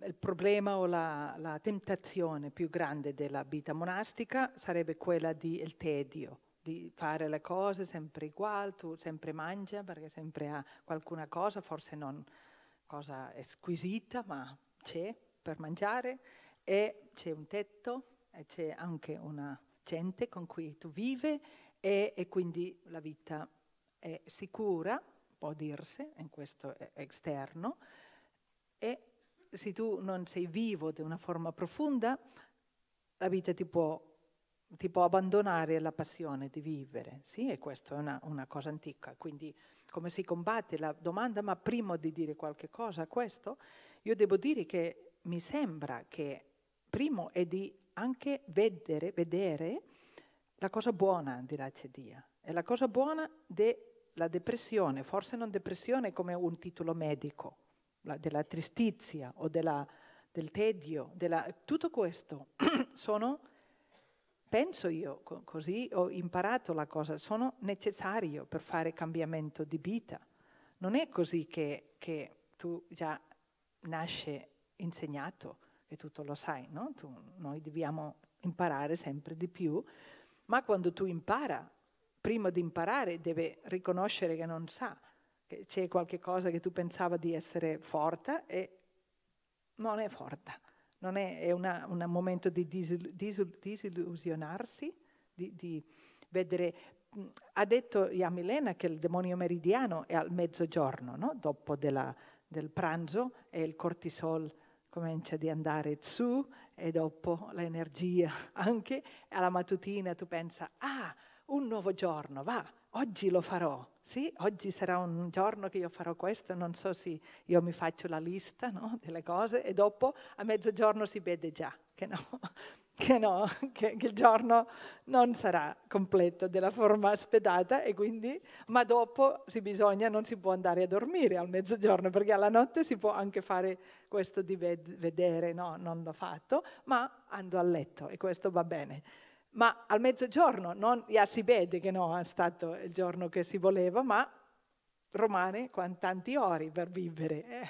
Speaker 3: il problema o la, la, tentazione più grande della vita monastica sarebbe quella del tedio, di fare le cose sempre uguali, tu sempre mangi perché sempre ha qualcuna cosa, forse non cosa squisita, ma c'è per mangiare e c'è un tetto e c'è anche una gente con cui tu vivi e, e quindi la vita è sicura, può dirsi, in questo esterno, e se tu non sei vivo di una forma profonda, la vita ti può, ti può abbandonare alla passione di vivere, sì? E questa è una, una cosa antica, quindi come si combatte la domanda, ma prima di dire qualche cosa a questo, io devo dire che mi sembra che primo è di anche vedere, vedere la cosa buona di l'acedia È la cosa buona della depressione, forse non depressione come un titolo medico, la, della tristizia o della, del tedio, della, tutto questo sono, penso io, co- così ho imparato la cosa, sono necessario per fare cambiamento di vita. Non è così che, che tu già nasce insegnato che tu lo sai, no? tu, noi dobbiamo imparare sempre di più, ma quando tu impara, prima di imparare deve riconoscere che non sa, che c'è qualche cosa che tu pensava di essere forte e non è forte. Non è, è una, un momento di disil, disil, disillusionarsi, di, di, vedere... Ha detto Yamilena che il demonio meridiano è al mezzogiorno, no? dopo della del pranzo e il cortisol comincia ad andare su e dopo l'energia anche. Alla mattutina tu pensa, ah, un nuovo giorno, va, oggi lo farò. Sì, oggi sarà un giorno che io farò questo, non so se io mi faccio la lista no, delle cose e dopo a mezzogiorno si vede già che no che, no, che, che il giorno non sarà completo della forma aspettata e quindi, ma dopo si bisogna, non si può andare a dormire al mezzogiorno perché alla notte si può anche fare questo di vedere, no, non l'ho fatto, ma ando a letto e questo va bene ma al mezzogiorno non, ja, si vede che non è stato il giorno che si voleva, ma romane con tanti ori per vivere. Eh.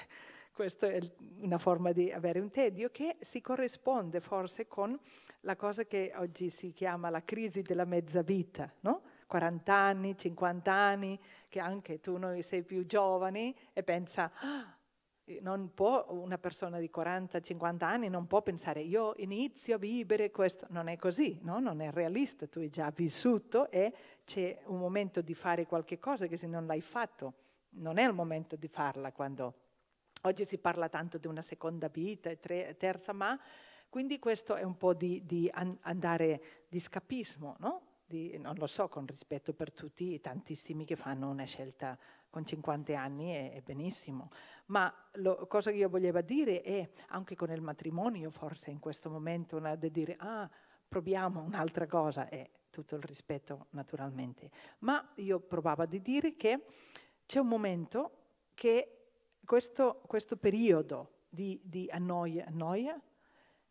Speaker 3: Questa è una forma di avere un tedio che si corrisponde forse con la cosa che oggi si chiama la crisi della mezza vita, no? 40 anni, 50 anni, che anche tu noi sei più giovani e pensa, ah, può, una persona di 40, 50 anni non può pensare io inizio a vivere questo, non è così, no? non è realista, tu hai già vissuto e c'è un momento di fare qualche cosa che se non l'hai fatto non è il momento di farla quando Oggi si parla tanto di una seconda vita, tre, terza, ma quindi questo è un po' di, di andare di scapismo, no? Di, non lo so, con rispetto per tutti i tantissimi che fanno una scelta con 50 anni è, benissimo, ma la cosa che io volevo dire è anche con il matrimonio forse in questo momento una di dire ah proviamo un'altra cosa e tutto il rispetto naturalmente, ma io provavo di dire che c'è un momento che questo, questo periodo di, di annoia, annoia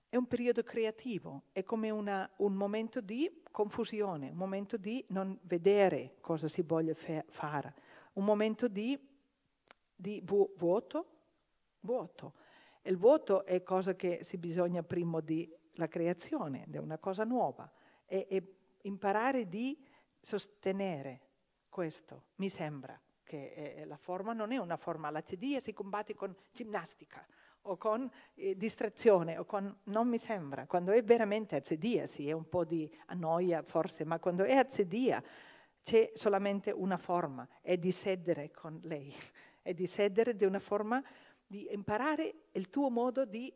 Speaker 3: è un periodo creativo, è come una, un momento di confusione, un momento di non vedere cosa si voglia fare, un momento di, di vu vuoto, vuoto. E il vuoto è cosa che si bisogna prima della creazione, è una cosa nuova, e imparare di sostenere questo, mi sembra che eh, la forma non è una forma, la cedia si combatte con ginnastica o con eh, distrazione o con non mi sembra, quando è veramente acedia, sì, è un po' di annoia forse, ma quando è acedia c'è solamente una forma, è di sedere con lei, è di sedere di una forma di imparare il tuo modo di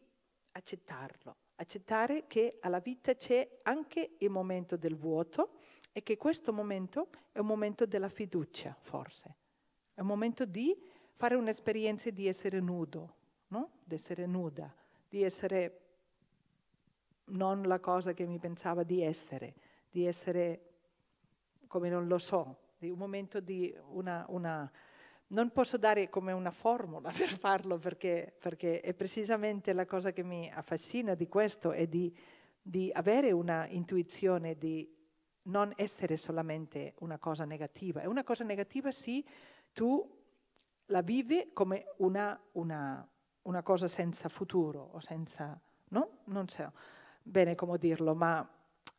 Speaker 3: accettarlo, accettare che alla vita c'è anche il momento del vuoto e che questo momento è un momento della fiducia forse è un momento di fare un'esperienza di essere nudo, no? di essere nuda, di essere non la cosa che mi pensava di essere, di essere come non lo so, di un momento di una, una non posso dare come una formula per farlo perché, perché, è precisamente la cosa che mi affascina di questo è di, di, avere una intuizione di non essere solamente una cosa negativa. È una cosa negativa sì tu la vivi come una, una, una cosa senza futuro o senza... No? Non so bene come dirlo, ma,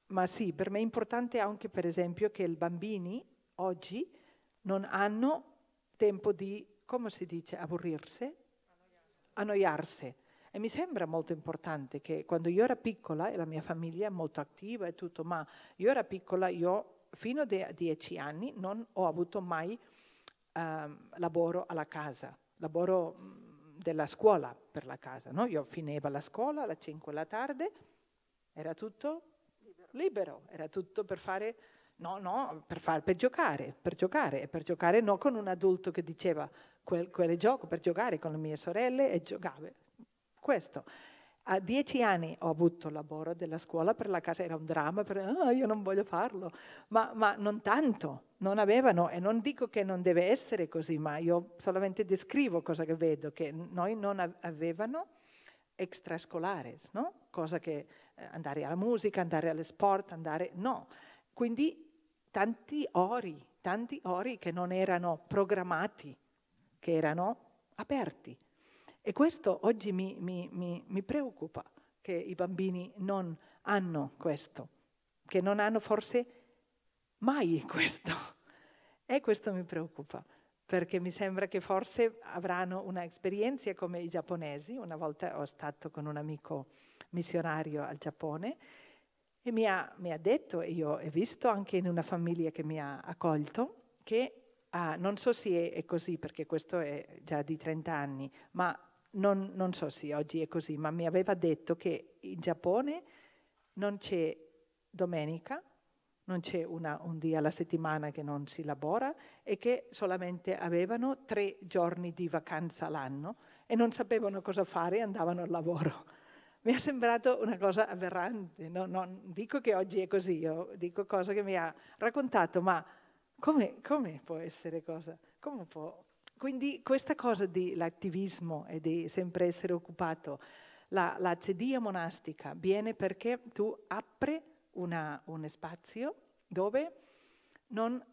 Speaker 3: ma sì, per me è importante anche per esempio che i bambini oggi non hanno tempo di, come si dice, aburrirsi, annoiarsi. E mi sembra molto importante che quando io ero piccola, e la mia famiglia è molto attiva e tutto, ma io ero piccola, io fino a dieci anni non ho avuto mai um, lavoro alla casa, lavoro mm, della scuola per la casa. No? Io finiva la scuola alle 5 della tarde, era tutto libero. libero, era tutto per fare, no, no, per, far, per giocare, per giocare, e per giocare non con un adulto che diceva quel, quel gioco, per giocare con le mie sorelle e giocava. Questo. A dieci anni ho avuto il lavoro della scuola, per la casa era un dramma, per, oh, io non voglio farlo, ma, ma, non tanto, non avevano, e non dico che non deve essere così, ma io solamente descrivo cosa che vedo, che noi non avevano extrascolares, no? cosa che eh, andare alla musica, andare allo sport, andare... no. Quindi tanti ori, tanti ori che non erano programmati, che erano aperti, e questo oggi mi, mi, mi, mi preoccupa, che i bambini non hanno questo, che non hanno forse mai questo. E questo mi preoccupa, perché mi sembra che forse avranno un'esperienza come i giapponesi. Una volta ho stato con un amico missionario al Giappone e mi ha, mi ha detto, e io ho visto anche in una famiglia che mi ha accolto, che ah, non so se è, è così, perché questo è già di 30 anni, ma non, non so se oggi è così, ma mi aveva detto che in Giappone non c'è domenica, non c'è una, un dia alla settimana che non si lavora e che solamente avevano tre giorni di vacanza l'anno e non sapevano cosa fare e andavano al lavoro. Mi è sembrato una cosa aberrante, no, non dico che oggi è così, io dico cose che mi ha raccontato, ma come, come può essere cosa? Come può quindi questa cosa dell'attivismo e di sempre essere occupato, la, la cedia monastica viene perché tu apri una, un spazio dove non,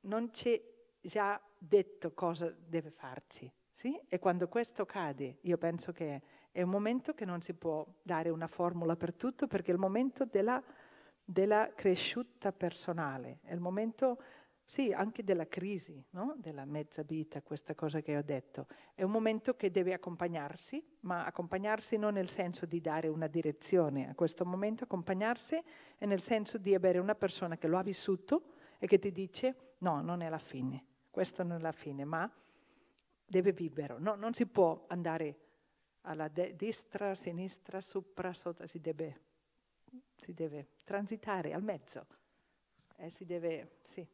Speaker 3: non c'è già detto cosa deve farci. Sì? E quando questo cade, io penso che è un momento che non si può dare una formula per tutto, perché è il momento della, della cresciuta personale, è il momento sì, anche della crisi, no? della mezza vita, questa cosa che ho detto. È un momento che deve accompagnarsi, ma accompagnarsi non nel senso di dare una direzione a questo momento, accompagnarsi è nel senso di avere una persona che lo ha vissuto e che ti dice no, non è la fine, questa non è la fine, ma deve vivere. No, non si può andare alla de- destra, sinistra, sopra, sotto, si deve, si deve transitare al mezzo. Eh, si deve, sì,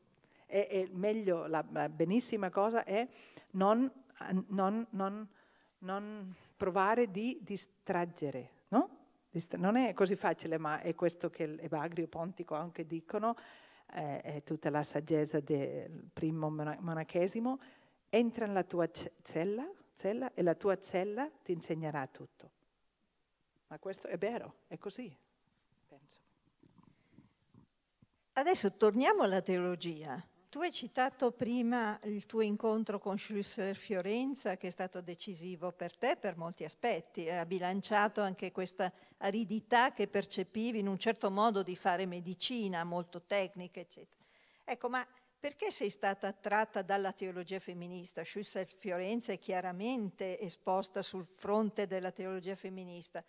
Speaker 3: e, e meglio, la, la, benissima cosa è non, non, non, non provare di distraggere, no? Non è così facile, ma è questo che Evagrio e Pontico anche dicono, eh, è tutta la saggezza del primo monachesimo, entra nella tua cella, cella e la tua cella ti insegnerà tutto. Ma
Speaker 2: questo è vero, è così, penso. Adesso torniamo alla teologia. Tu hai citato prima il tuo incontro con Schussler Fiorenza, che è stato decisivo per te per molti aspetti, ha bilanciato anche questa aridità che percepivi in un certo modo di fare medicina, molto tecnica, eccetera. Ecco, ma perché sei stata attratta dalla teologia femminista? Schussler Fiorenza è chiaramente esposta sul fronte della teologia femminista.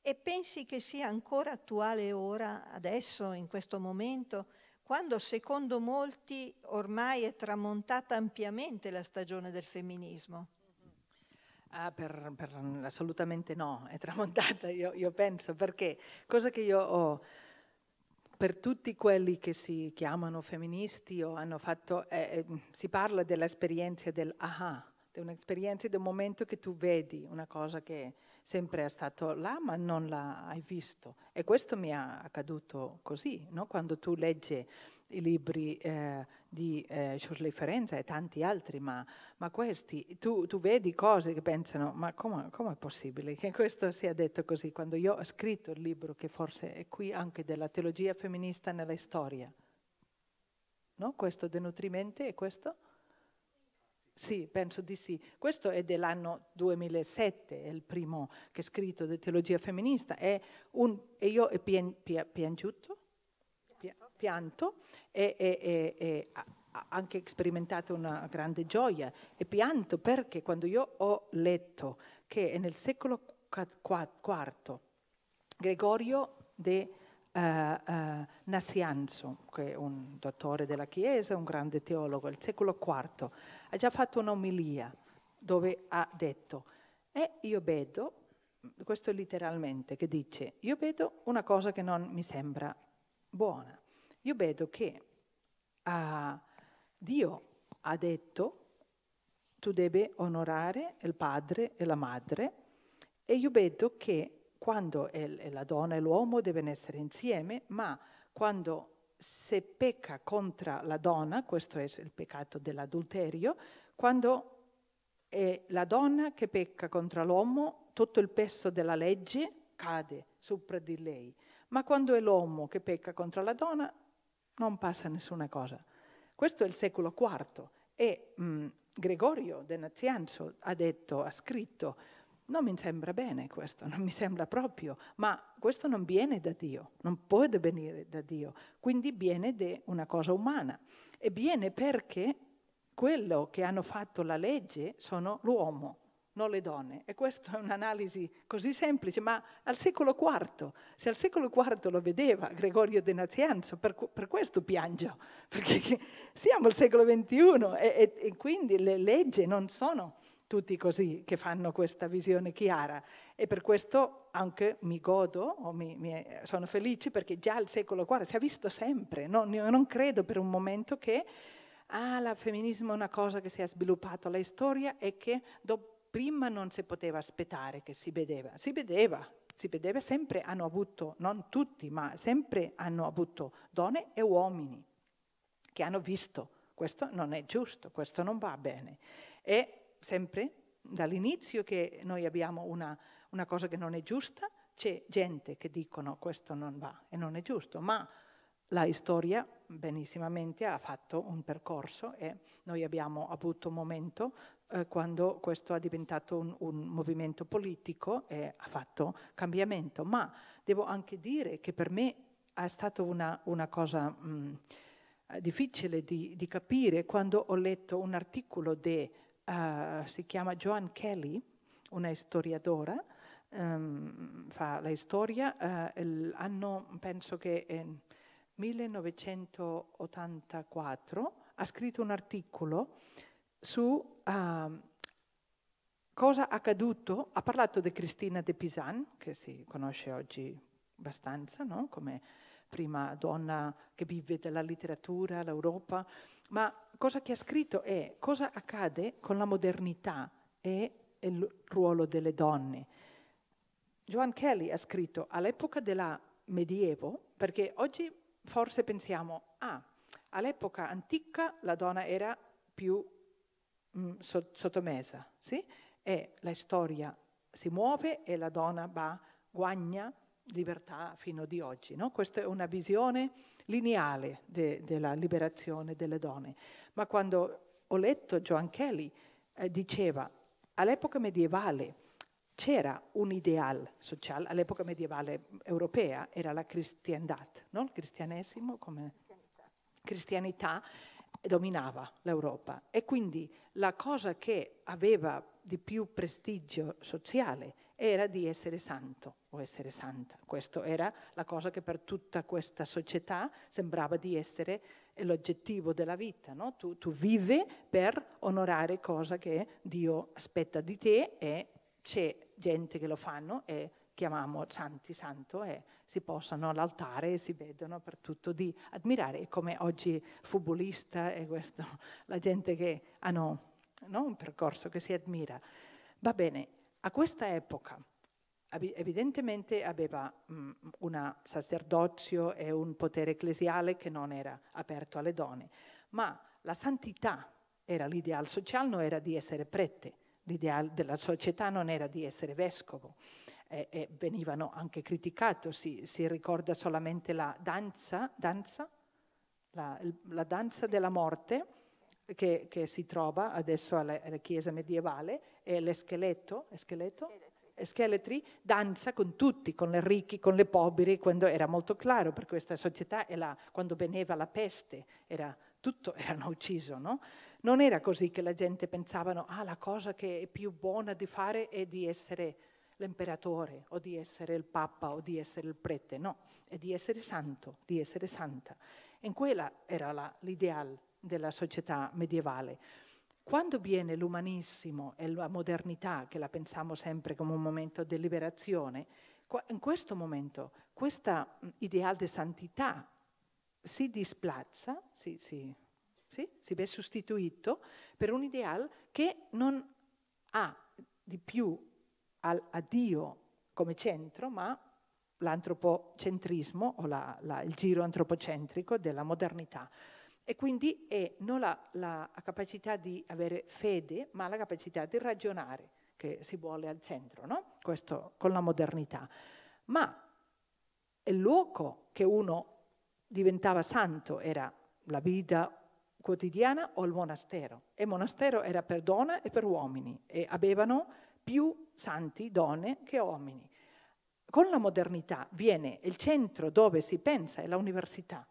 Speaker 2: E pensi che sia ancora attuale ora, adesso, in questo momento? quando secondo molti ormai è tramontata ampiamente la stagione del femminismo?
Speaker 3: Ah, per, per, assolutamente no, è tramontata, io, io, penso, perché cosa che io ho per tutti quelli che si chiamano femministi o hanno fatto, eh, si parla dell'esperienza dell'aha, di un'esperienza, di un momento che tu vedi una cosa che sempre stato là ma non l'hai visto. E questo mi è accaduto così, no? quando tu leggi i libri eh, di eh, Shirley Ferenza e tanti altri, ma, ma questi, tu, tu, vedi cose che pensano, ma come è possibile che questo sia detto così? Quando io ho scritto il libro, che forse è qui anche della teologia femminista nella storia, no? questo denutrimento e questo sì, penso di sì. Questo è dell'anno 2007, è il primo che è scritto di teologia femminista. È un, e io ho pian, piangiuto, pianto e, e, e anche sperimentato una grande gioia. E pianto perché quando io ho letto che nel secolo IV Gregorio de eh, eh, Nasianzo, che è un dottore della Chiesa, un grande teologo, del secolo IV, ha già fatto un'omilia dove ha detto, e eh, io vedo, questo è letteralmente, che dice, io vedo una cosa che non mi sembra buona. Io vedo che uh, Dio ha detto, tu devi onorare il padre e la madre, e io vedo che quando è la donna e l'uomo devono essere insieme, ma quando se pecca contro la donna, questo è il peccato dell'adulterio, quando è la donna che pecca contro l'uomo, tutto il peso della legge cade sopra di lei, ma quando è l'uomo che pecca contro la donna non passa nessuna cosa. Questo è il secolo IV e mh, mm, Gregorio de Nazianzo ha detto, ha scritto, non mi sembra bene questo, non mi sembra proprio, ma questo non viene da Dio, non può venire da Dio, quindi viene da una cosa umana e viene perché quello che hanno fatto la legge sono l'uomo, non le donne. E questa è un'analisi così semplice, ma al secolo IV, se al secolo IV lo vedeva Gregorio de Nazianzo, per, per questo piango, perché siamo al secolo XXI e, e, e quindi le leggi non sono tutti così che fanno questa visione chiara e per questo anche mi godo mi, mi sono felice perché già al secolo IV si è visto sempre, no? non credo per un momento che ah, il femminismo è una cosa che si è sviluppata la storia e che do, prima non si poteva aspettare che si vedeva, si vedeva, si vedeva sempre hanno avuto, non tutti, ma sempre hanno avuto donne e uomini che hanno visto questo non è giusto, questo non va bene. E sempre dall'inizio che noi abbiamo una, una cosa che non è giusta, c'è gente che dicono questo non va e non è giusto, ma la storia benissimamente ha fatto un percorso e noi abbiamo avuto un momento eh, quando questo è diventato un, un, movimento politico e ha fatto cambiamento, ma devo anche dire che per me è stata una, una cosa mh, difficile di, di, capire quando ho letto un articolo di uh, si chiama Joan Kelly, una storiadora, um, fa la storia, uh, anno, penso che nel 1984, ha scritto un articolo su uh, cosa accaduto, ha parlato di Cristina De Pisan, che si conosce oggi abbastanza no? come prima donna che vive della letteratura, l'Europa, ma cosa che ha scritto è cosa accade con la modernità e il ruolo delle donne. Joan Kelly ha scritto all'epoca della Medievo, perché oggi forse pensiamo, ah, all'epoca antica la donna era più mh, mm, sottomessa, sì? E la storia si muove e la donna va, guagna libertà fino ad oggi. No? Questa è una visione lineale de, della liberazione delle donne. Ma quando ho letto Joan Kelly, eh, diceva, all'epoca medievale c'era un ideale sociale, all'epoca medievale europea era la cristianità, no? il cristianesimo come cristianità dominava l'Europa e quindi la cosa che aveva di più prestigio sociale era di essere santo o essere santa. Questa era la cosa che per tutta questa società sembrava di essere l'oggettivo della vita. No? Tu, tu vivi per onorare cosa che Dio aspetta di te e c'è gente che lo fanno e chiamiamo santi santo e si possono all'altare e si vedono per tutto di ammirare. E come oggi futbolista e questo, la gente che hanno no, un percorso che si ammira. Va bene, a questa epoca evidentemente aveva un sacerdozio e un potere ecclesiale che non era aperto alle donne, ma la santità era l'ideale sociale, non era di essere prete, l'ideale della società non era di essere vescovo. E, e venivano anche criticati, si, si, ricorda solamente la danza, danza la, la, danza della morte che, che si trova adesso alla, alla chiesa medievale e l'escheletto, scheletro, scheletri, danza con tutti, con le ricchi, con le poveri, quando era molto chiaro, per questa società la, quando veniva la peste, era, tutto erano ucciso, no? Non era così che la gente pensava, ah, la cosa che è più buona di fare è di essere l'imperatore o di essere il papa o di essere il prete, no, è di essere santo, di essere santa. E quella era l'ideale della società medievale. Quando viene l'umanissimo e la modernità, che la pensiamo sempre come un momento di liberazione, in questo momento questa ideale di santità si displazza, si, si, si, si è sostituito per un ideale che non ha di più al, a Dio come centro, ma l'antropocentrismo o la, la, il giro antropocentrico della modernità. E quindi è non la, la, capacità di avere fede, ma la capacità di ragionare che si vuole al centro, no? Questo con la modernità. Ma il luogo che uno diventava santo era la vita quotidiana o il monastero. E il monastero era per donne e per uomini e avevano più santi donne che uomini. Con la modernità viene il centro dove si pensa è l'università.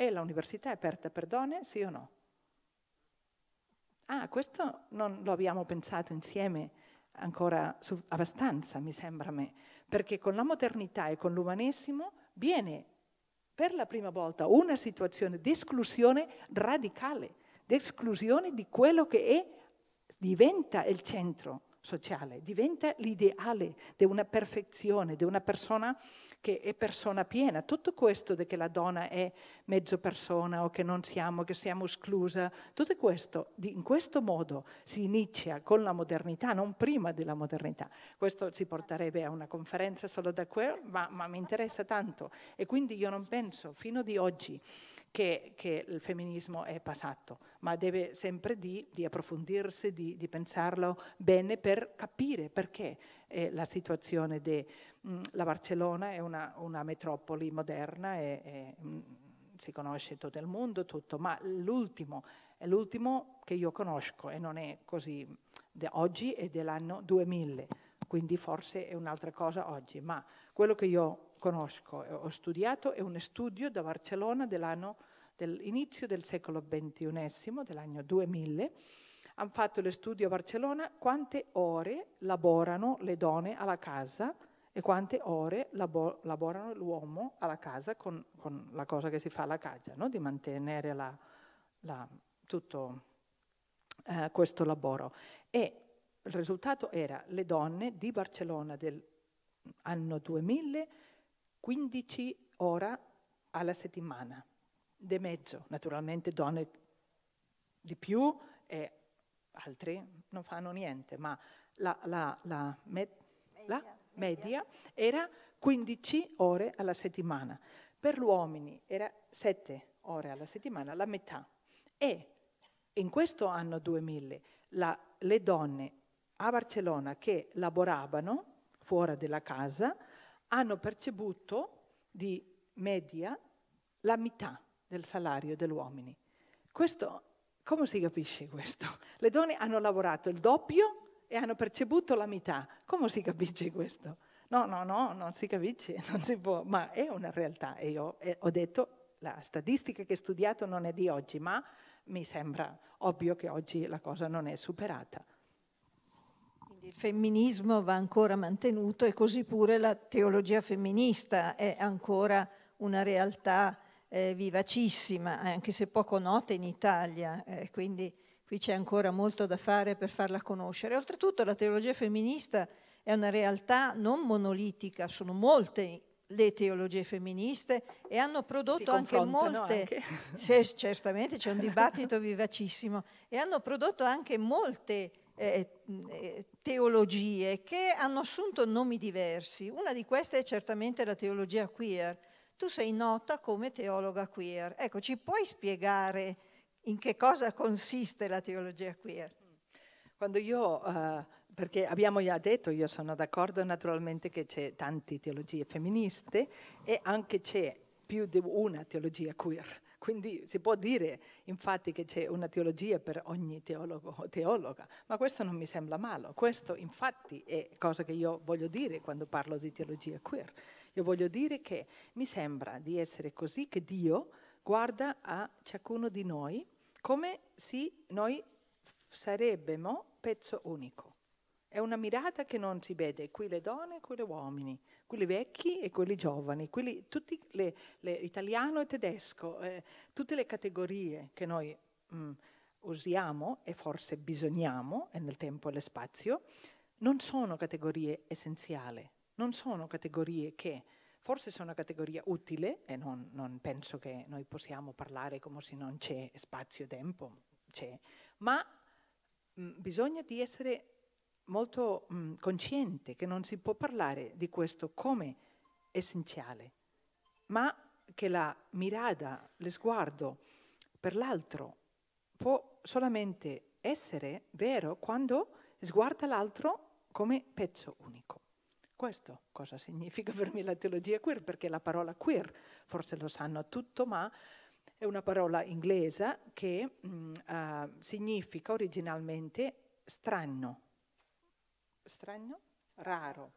Speaker 3: E l'università è aperta per donne, sì o no? Ah, questo non lo abbiamo pensato insieme ancora abbastanza, mi sembra a me, perché con la modernità e con l'umanesimo viene per la prima volta una situazione di esclusione radicale, di esclusione di quello che è, diventa il centro sociale, diventa l'ideale di una perfezione, di una persona che è persona piena. Tutto questo di che la donna è mezzo persona o che non siamo, che siamo esclusa, tutto questo in questo modo si inizia con la modernità, non prima della modernità. Questo si porterebbe a una conferenza solo da qui, ma, ma mi interessa tanto. E quindi io non penso, fino di oggi, che, che, il femminismo è passato, ma deve sempre di, di approfondirsi, di, di, pensarlo bene per capire perché è la situazione de, Mm, la Barcellona è una, una metropoli moderna e, e mm, si conosce tutto il mondo, tutto, ma l'ultimo è l'ultimo che io conosco e non è così mm, de oggi è dell'anno 2000, quindi forse è un'altra cosa oggi, ma quello che io conosco e ho studiato è un studio da Barcellona dell'anno dell'inizio del secolo XXI, dell'anno 2000, hanno fatto lo studio a Barcellona quante ore lavorano le donne alla casa e quante ore labo lavorano l'uomo alla casa con, con, la cosa che si fa alla casa, no? di mantenere la, la, tutto eh, questo lavoro. E il risultato era le donne di Barcellona dell'anno 2000, 15 ore alla settimana, di mezzo, naturalmente donne di più e altri non fanno niente, ma la, la, la, me, la media era 15 ore alla settimana, per gli uomini era 7 ore alla settimana, la metà. E in questo anno 2000 la, le donne a Barcellona che lavoravano fuori dalla casa hanno percepito di media la metà del salario degli uomini. Questo, come si capisce questo? Le donne hanno lavorato il doppio e hanno percepito la metà. Come si capisce questo? No, no, no, non si capisce, non si può, ma è una realtà. E io eh, ho detto, la statistica che ho studiato non è di oggi, ma mi sembra ovvio che oggi la cosa non è superata.
Speaker 2: Quindi il femminismo va ancora mantenuto e così pure la teologia femminista è ancora una realtà eh, vivacissima, anche se poco nota in Italia. Eh, quindi qui c'è ancora molto da fare per farla conoscere. Oltretutto la teologia femminista è una realtà non monolitica, sono molte le teologie femministe e hanno prodotto anche molte, anche. Sì, certamente c'è un dibattito vivacissimo, e hanno prodotto anche molte eh, eh, teologie che hanno assunto nomi diversi. Una di queste è certamente la teologia queer. Tu sei nota come teologa queer. Ecco, ci puoi spiegare in che cosa consiste la teologia queer. Quando io,
Speaker 3: eh, perché abbiamo già detto, io sono d'accordo naturalmente che c'è tante teologie femministe e anche c'è più di una teologia queer. Quindi si può dire infatti che c'è una teologia per ogni teologo o teologa, ma questo non mi sembra male. Questo infatti è cosa che io voglio dire quando parlo di teologia queer. Io voglio dire che mi sembra di essere così che Dio guarda a ciascuno di noi come se noi saremmo pezzo unico. È una mirata che non si vede, qui le donne e qui gli uomini, quelli vecchi e quelli giovani, quelli, tutti le, le, italiano e tedesco, eh, tutte le categorie che noi mh, mm, usiamo e forse bisogniamo, e nel tempo e nello spazio, non sono categorie essenziali, non sono categorie che Forse sono una categoria utile e non, non penso che noi possiamo parlare come se non c'è spazio-tempo, e c'è, ma mh, mm, bisogna di essere molto mh, mm, consciente che non si può parlare di questo come essenziale, ma che la mirada, lo sguardo per l'altro può solamente essere vero quando sguarda l'altro come pezzo unico. Questo cosa significa per me la teologia queer? Perché la parola queer, forse lo sanno tutto, ma è una parola inglese che mh, mm, eh, uh, significa originalmente strano, strano, raro,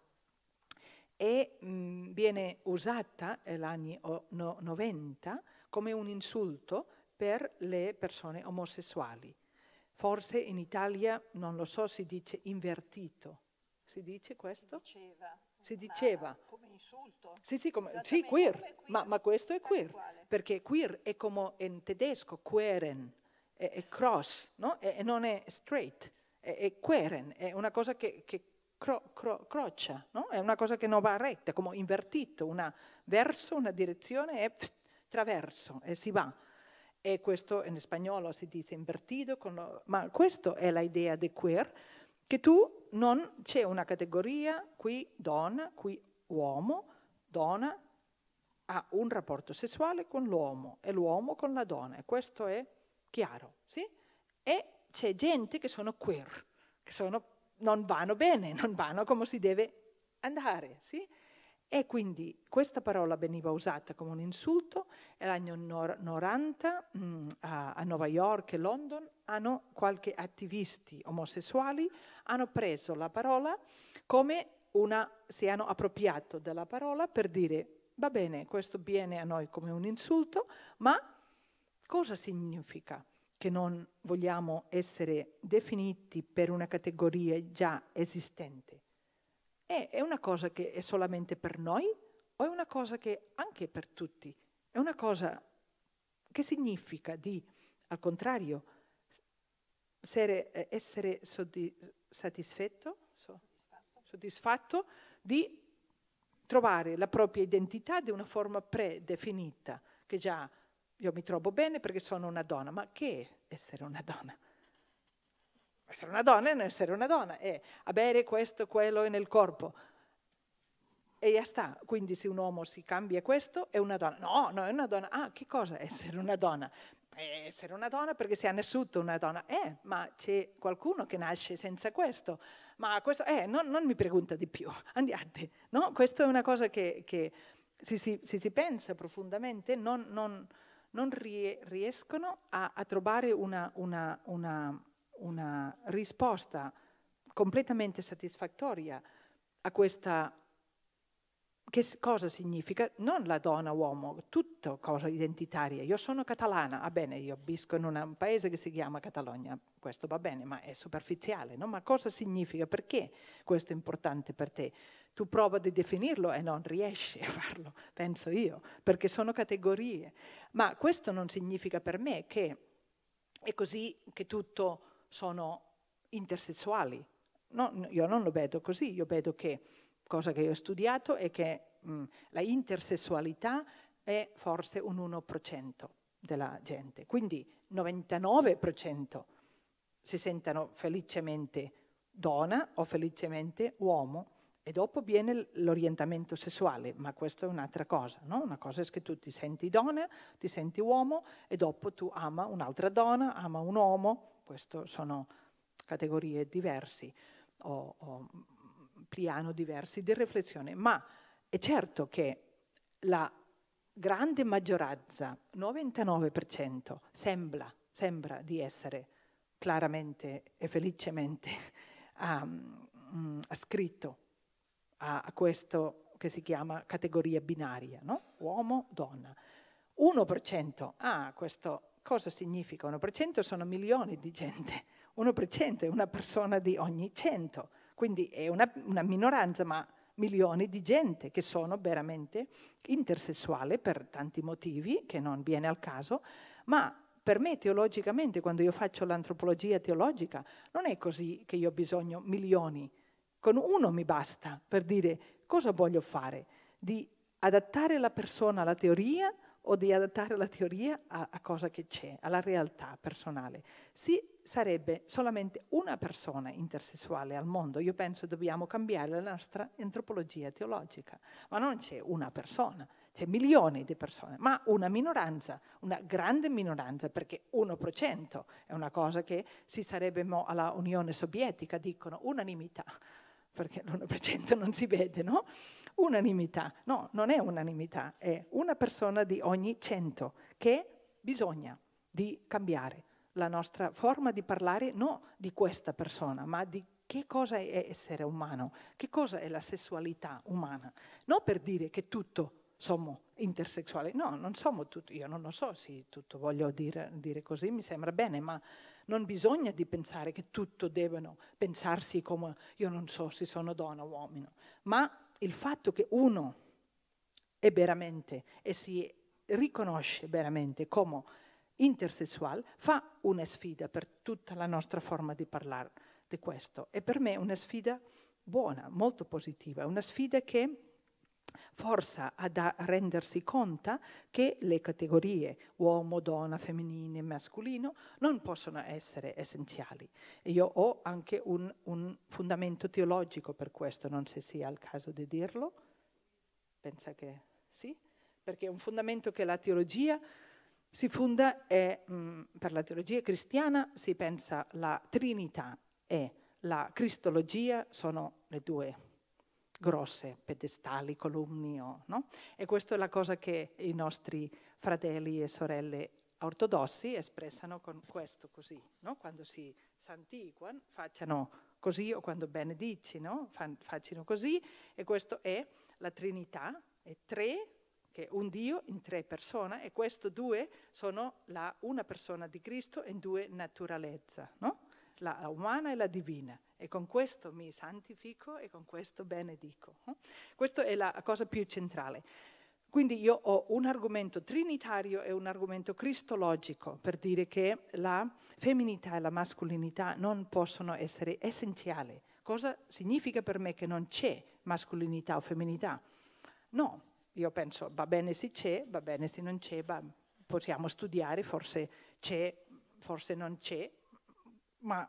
Speaker 3: e mh, mm, viene usata negli anni 90 come un insulto per le persone omosessuali. Forse in Italia, non lo so, si dice invertito, si dice questo? Si diceva. Si diceva.
Speaker 2: Come insulto.
Speaker 3: Sì, sì, come, sì queer. queer. Ma, ma, questo è queer. Quale? Perché queer è come in tedesco, queren, è, è cross, no? E non è straight, è, è, queren, è una cosa che, che cro, cro, croccia, no? È una cosa che non va retta, come invertito, una verso, una direzione e pff, traverso, e si va e questo in spagnolo si dice invertito, lo, ma questa è l'idea di queer, che tu non c'è una categoria qui donna, qui uomo, donna ha un rapporto sessuale con l'uomo e l'uomo con la donna, e questo è chiaro, sì? E c'è gente che sono queer, che sono, non vanno bene, non vanno come si deve andare, sì? E quindi questa parola veniva usata come un insulto, negli anni 90 a New York e London hanno qualche attivisti omosessuali hanno preso la parola come una, si hanno appropriato della parola per dire va bene, questo viene a noi come un insulto, ma cosa significa? Che non vogliamo essere definiti per una categoria già esistente è, è una cosa che è solamente per noi o è una cosa che anche per tutti? È una cosa che significa di, al contrario, eh, essere, essere soddisfatto. soddisfatto di trovare la propria identità di una forma predefinita, che già io mi trovo bene perché sono una donna, ma che è essere una donna? essere una donna è non essere una donna, è avere questo, quello nel corpo. E ya sta, quindi se un uomo si cambia questo è una donna. No, no, è una donna. Ah, che cosa è essere una donna? È essere una donna perché si è nasciuta una donna. Eh, ma c'è qualcuno che nasce senza questo. Ma questo, eh, non, non mi pregunta di più. Andiate, no? Questa è una cosa che, che se, si, se, si, pensa profondamente non, non, non riescono a, a trovare una, una, una una risposta completamente soddisfattoria a questa che cosa significa? Non la donna uomo, tutto cosa identitaria. Io sono catalana, va ah, bene, io abisco in un paese che si chiama Catalogna, questo va bene, ma è superficiale, no? Ma cosa significa? Perché questo è importante per te? Tu prova di definirlo e non riesci a farlo, penso io, perché sono categorie. Ma questo non significa per me che è così che tutto sono intersessuali. No, io non lo vedo così, io vedo che, cosa che ho studiato, è che mh, mm, la intersessualità è forse un 1% della gente, quindi 99% si sentono felicemente donna o felicemente uomo e dopo viene l'orientamento sessuale, ma questo è un'altra cosa, no? Una cosa è che tu ti senti donna, ti senti uomo e dopo tu ama un'altra donna, ama un uomo, questo sono categorie diverse o, o piano diversi di riflessione, ma è certo che la grande maggioranza, 99%, sembra, sembra di essere chiaramente e felicemente um, mm, ascritto a, questo che si chiama categoria binaria, no? uomo-donna. 1% ha ah, questo Cosa significa? 1% sono milioni di gente, 1% è una persona di ogni 100, quindi è una, una minoranza, ma milioni di gente che sono veramente intersessuali per tanti motivi, che non viene al caso, ma per me teologicamente, quando io faccio l'antropologia teologica, non è così che io ho bisogno di milioni, con uno mi basta per dire cosa voglio fare, di adattare la persona alla teoria o di adattare la teoria a, a cosa che c'è, alla realtà personale. Sì, sarebbe solamente una persona intersessuale al mondo. Io penso dobbiamo cambiare la nostra antropologia teologica, ma non c'è una persona, c'è milioni di persone, ma una minoranza, una grande minoranza, perché 1% è una cosa che si sarebbe mo alla Unione Sovietica, dicono unanimità, perché l'1% non si vede, no? Unanimità, no, non è unanimità, è una persona di ogni cento che bisogna di cambiare la nostra forma di parlare, non di questa persona, ma di che cosa è essere umano, che cosa è la sessualità umana. Non per dire che tutto siamo intersessuali, no, non siamo tutti, io non lo so se tutto voglio dire, dire, così, mi sembra bene, ma non bisogna di pensare che tutto devono pensarsi come io non so se sono donna o uomo, ma il fatto che uno è veramente e si riconosce veramente come intersessuale fa una sfida per tutta la nostra forma di parlare di questo. E per me è una sfida buona, molto positiva, una sfida che forza a rendersi conto che le categorie uomo, donna, femminile, mascolino non possono essere essenziali. Io ho anche un, un fondamento teologico per questo, non so se sia il caso di dirlo, pensa che sì, perché è un fondamento che la teologia si fonda, è, mh, mm, per la teologia cristiana si pensa la Trinità e la Cristologia sono le due grosse, pedestali, columni, no? E questa è la cosa che i nostri fratelli e sorelle ortodossi espressano con questo così, no? Quando si santiquan facciano così o quando benedici, no? Facciano così e questa è la Trinità, è tre che è un Dio in tre persone e questi due sono la una persona di Cristo in due naturalezza, no? la umana e la divina e con questo mi santifico e con questo benedico. Eh? Questa è la cosa più centrale. Quindi io ho un argomento trinitario e un argomento cristologico per dire che la femminità e la mascolinità non possono essere essenziali. Cosa significa per me che non c'è mascolinità o femminità? No, io penso va bene se c'è, va bene se non c'è, va, possiamo studiare, forse c'è, forse non c'è, ma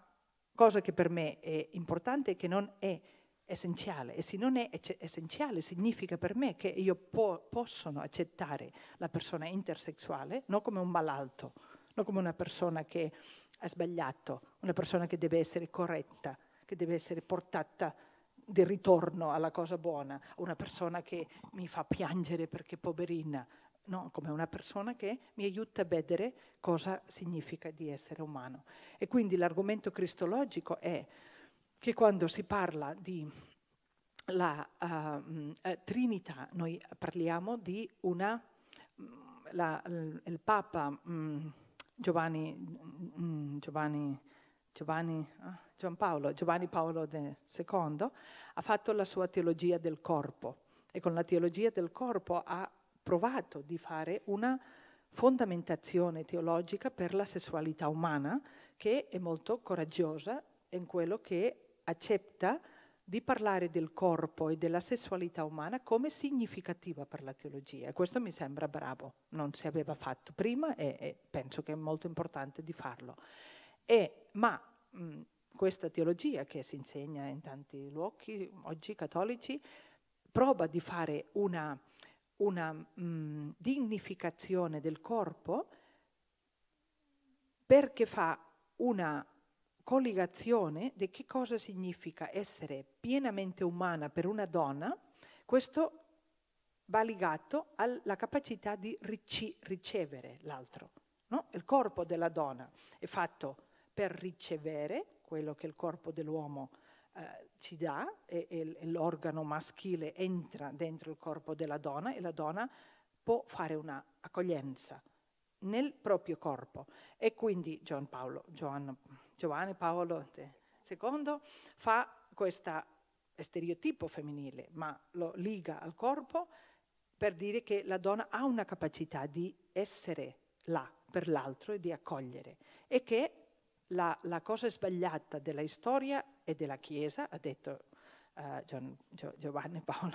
Speaker 3: cosa che per me è importante e che non è essenziale. E se non è essenziale significa per me che io po- posso accettare la persona intersessuale non come un malalto, non come una persona che ha sbagliato, una persona che deve essere corretta, che deve essere portata di ritorno alla cosa buona, una persona che mi fa piangere perché poverina, no? come una persona che mi aiuta a vedere cosa significa di essere umano. E quindi l'argomento cristologico è che quando si parla di la uh, Trinità, noi parliamo di una, mm, la, il Papa um, Giovanni, um, Giovanni, Giovanni, ah, Gian Paolo, Giovanni Paolo II ha fatto la sua teologia del corpo e con la teologia del corpo ha provato di fare una fondamentazione teologica per la sessualità umana che è molto coraggiosa in quello che accetta di parlare del corpo e della sessualità umana come significativa per la teologia. questo mi sembra bravo, non si aveva fatto prima e, e penso che è molto importante di farlo. E, ma mh, questa teologia che si insegna in tanti luoghi, oggi cattolici, prova di fare una una mh, mm, dignificazione del corpo perché fa una colligazione di che cosa significa essere pienamente umana per una donna, questo va legato alla capacità di rici- ricevere l'altro. No? Il corpo della donna è fatto per ricevere quello che il corpo dell'uomo ha eh, ci dà e, e l'organo maschile entra dentro il corpo della donna e la donna può fare un'accoglienza nel proprio corpo. E quindi Gian Paolo, Gian, Giovanni Paolo II fa questo stereotipo femminile, ma lo liga al corpo per dire che la donna ha una capacità di essere là per l'altro e di accogliere e che la, la cosa sbagliata della storia e della Chiesa, ha detto Uh, Giovanni Paolo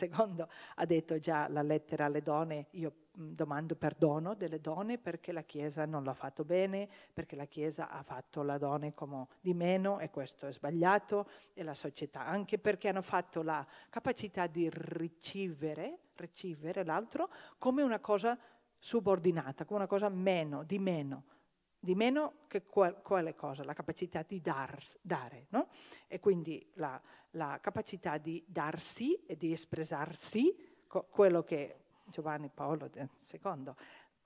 Speaker 3: II ha detto già la lettera alle donne, io mm, domando perdono delle donne perché la Chiesa non l'ha fatto bene, perché la Chiesa ha fatto la donna come di meno e questo è sbagliato e la società anche perché hanno fatto la capacità di ricevere, ricevere l'altro come una cosa subordinata, come una cosa meno, di meno di meno che qual, quale cosa? La capacità di dar, dare, no? E quindi la, la, capacità di darsi e di espressarsi, co- quello che Giovanni Paolo II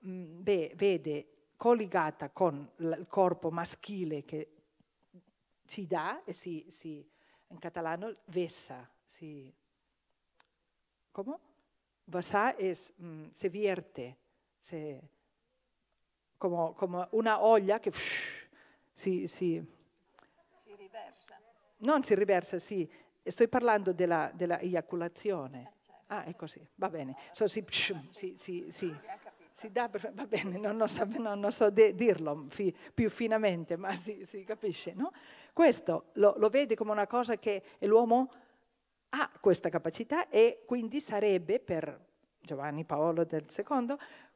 Speaker 3: mh, beh, vede colligata con l- il corpo maschile che ci dà e si, si in catalano, vessa, si... Come? Vasa es, mh, mm, se vierte, se come, como una olla che si, si, si
Speaker 2: riversa.
Speaker 3: Non si riversa, sì. Sto parlando della, della eiaculazione. Ah, è certo. ah, così, ecco, va bene. So, si, si, si, si dà, va bene, non so, non so de, dirlo fi, più finamente, ma si, capisce, no? Questo lo, lo vede come una cosa che l'uomo ha questa capacità e quindi sarebbe per Giovanni Paolo II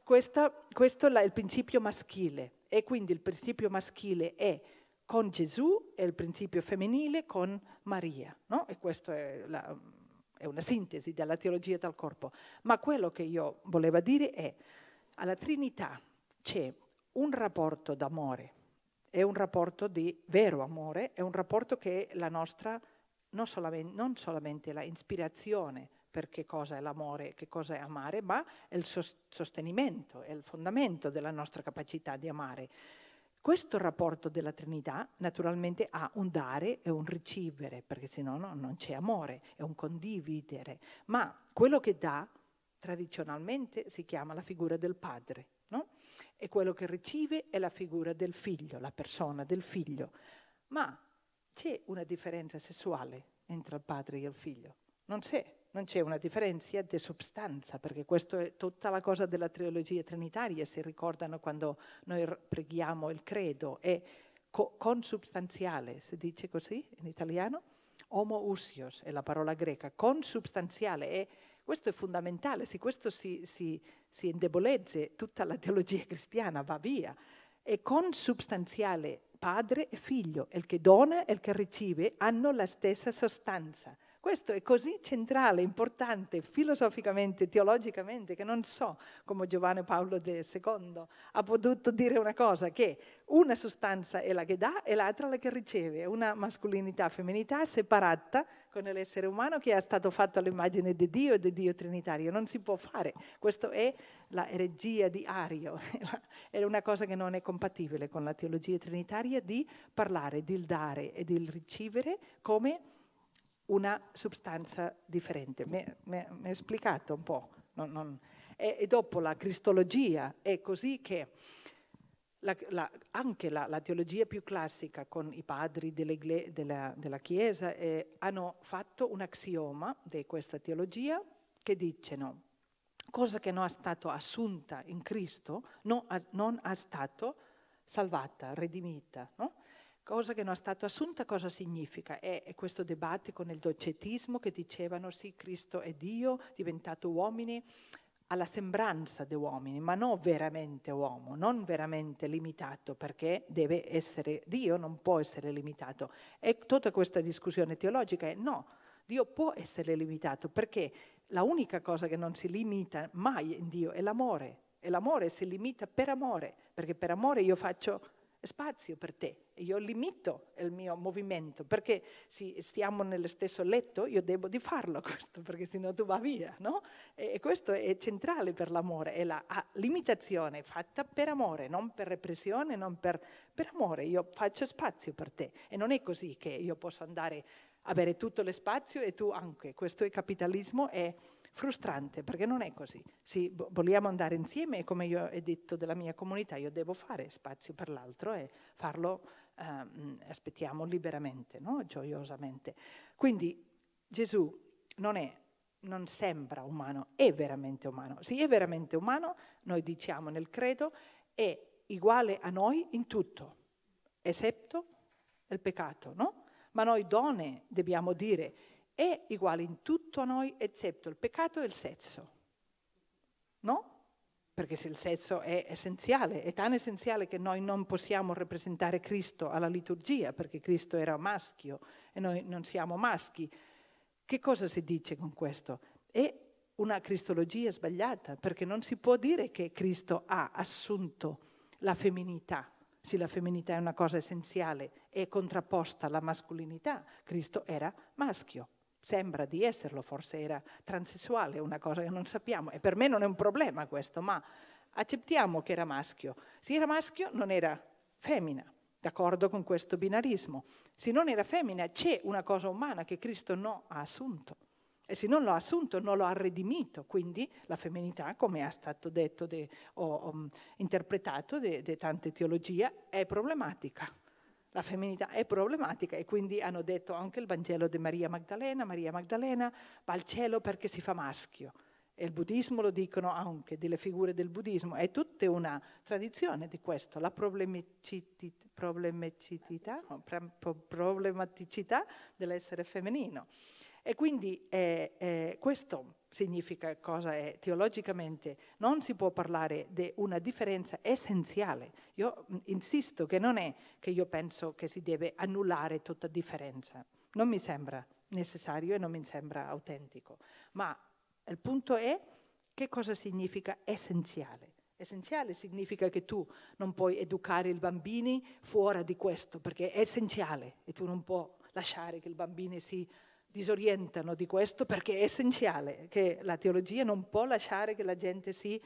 Speaker 3: questa, questo è il principio maschile e quindi il principio maschile è con Gesù e il principio femminile con Maria. No? E questa è, è una sintesi della teologia del corpo. Ma quello che io volevo dire è, alla Trinità c'è un rapporto d'amore, è un rapporto di vero amore, è un rapporto che è la nostra, non solamente, non solamente la ispirazione per che cosa è l'amore, che cosa è amare, ma è il sostenimento, è il fondamento della nostra capacità di amare. Questo rapporto della Trinità naturalmente ha un dare e un ricevere, perché se no, non c'è amore, è un condividere, ma quello che dà tradizionalmente si chiama la figura del padre, no? e quello che riceve è la figura del figlio, la persona del figlio, ma c'è una differenza sessuale tra il padre e il figlio, non c'è non c'è una differenza di sostanza, perché questa è tutta la cosa della trilogia trinitaria, si ricordano quando noi preghiamo il credo, è co- consubstanziale, si dice così in italiano? Homo usios è la parola greca, consubstanziale, è, questo è fondamentale, se questo si, si, si indebolezze tutta la teologia cristiana va via, è consubstanziale padre e figlio, il che dona e il che riceve hanno la stessa sostanza. Questo è così centrale, importante, filosoficamente, teologicamente, che non so come Giovanni Paolo II ha potuto dire una cosa, che una sostanza è la che dà e l'altra la che riceve, una mascolinità femminilità separata con l'essere umano che è stato fatto all'immagine di Dio e di Dio Trinitario. Non si può fare, questa è la eregia di Ario, è una cosa che non è compatibile con la teologia trinitaria di parlare, di dare e di ricevere come una sostanza differente. Mi ha spiegato un po'. Non, non. E, e, dopo la cristologia è così che la, la, anche la, la, teologia più classica con i padri della, della, Chiesa eh, hanno fatto un axioma di questa teologia che dicono cosa che non è stata assunta in Cristo non è stata salvata, redimita. No? cosa che non è stata assunta cosa significa? È, questo dibattito nel docetismo che dicevano sì, Cristo è Dio, diventato uomini, alla sembranza di uomini, ma non veramente uomo, non veramente limitato, perché deve essere Dio, non può essere limitato. E tutta questa discussione teologica è no, Dio può essere limitato, perché la unica cosa che non si limita mai in Dio è l'amore, e l'amore si limita per amore, perché per amore io faccio spazio per te. Io limito il mio movimento, perché se stiamo nello stesso letto, io devo di farlo questo, perché sennò tu va via, no? E questo è centrale per l'amore, è la ah, limitazione fatta per amore, non per repressione, non per, per amore. Io faccio spazio per te. E non è così che io posso andare avere tutto lo spazio e tu anche. Questo è capitalismo e frustrante perché non è così. Se vogliamo andare insieme come io ho detto della mia comunità, io devo fare spazio per l'altro e farlo, ehm, aspettiamo, liberamente, no? gioiosamente. Quindi Gesù non è non sembra umano, è veramente umano. Se è veramente umano, noi diciamo nel credo, è uguale a noi in tutto, eccetto il peccato, no? Ma noi donne dobbiamo dire, è uguale in tutto a noi, eccetto il peccato e il sesso. No? Perché se il sesso è essenziale, è tan essenziale che noi non possiamo rappresentare Cristo alla liturgia, perché Cristo era maschio e noi non siamo maschi. Che cosa si dice con questo? È una cristologia sbagliata, perché non si può dire che Cristo ha assunto la femminità. Se la femminità è una cosa essenziale e contrapposta alla mascolinità, Cristo era maschio sembra di esserlo, forse era transessuale, una cosa che non sappiamo, e per me non è un problema questo, ma accettiamo che era maschio. Se era maschio non era femmina, d'accordo con questo binarismo. Se non era femmina c'è una cosa umana che Cristo non ha assunto. E se non l'ha assunto, non lo ha redimito. Quindi la femminità, come è stato detto de, o um, interpretato da de, de tante teologie, è problematica la femminità è problematica e quindi hanno detto anche il Vangelo di Maria Magdalena, Maria Magdalena va al cielo perché si fa maschio. E il buddismo lo dicono anche, delle figure del buddismo, è tutta una tradizione di questo, la problematicità, problematicità dell'essere femminino. E quindi eh, eh, questo significa cosa è teologicamente, non si può parlare di una differenza essenziale. Io mh, mm, insisto che non è che io penso che si deve annullare tutta differenza, non mi sembra necessario e non mi sembra autentico, ma il punto è che cosa significa essenziale. Essenziale significa che tu non puoi educare i bambini fuori di questo, perché è essenziale e tu non puoi lasciare che i bambini si disorientano di questo perché è essenziale che la teologia non può lasciare che la gente si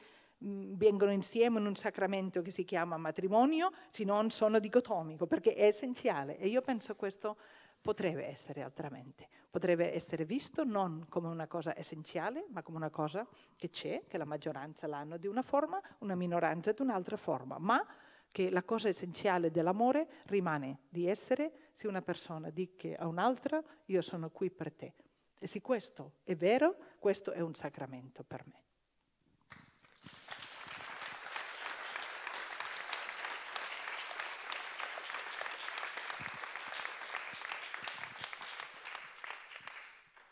Speaker 3: mm, vengono insieme in un sacramento che si chiama matrimonio, se non sono dicotomico, perché è essenziale. E io penso questo potrebbe essere altramente, potrebbe essere visto non come una cosa essenziale, ma come una cosa che c'è, che la maggioranza l'hanno di una forma, una minoranza di un'altra forma, ma che la cosa essenziale dell'amore rimane di essere se una persona dice a un'altra io sono qui per te. E se questo è vero, questo è un sacramento per me.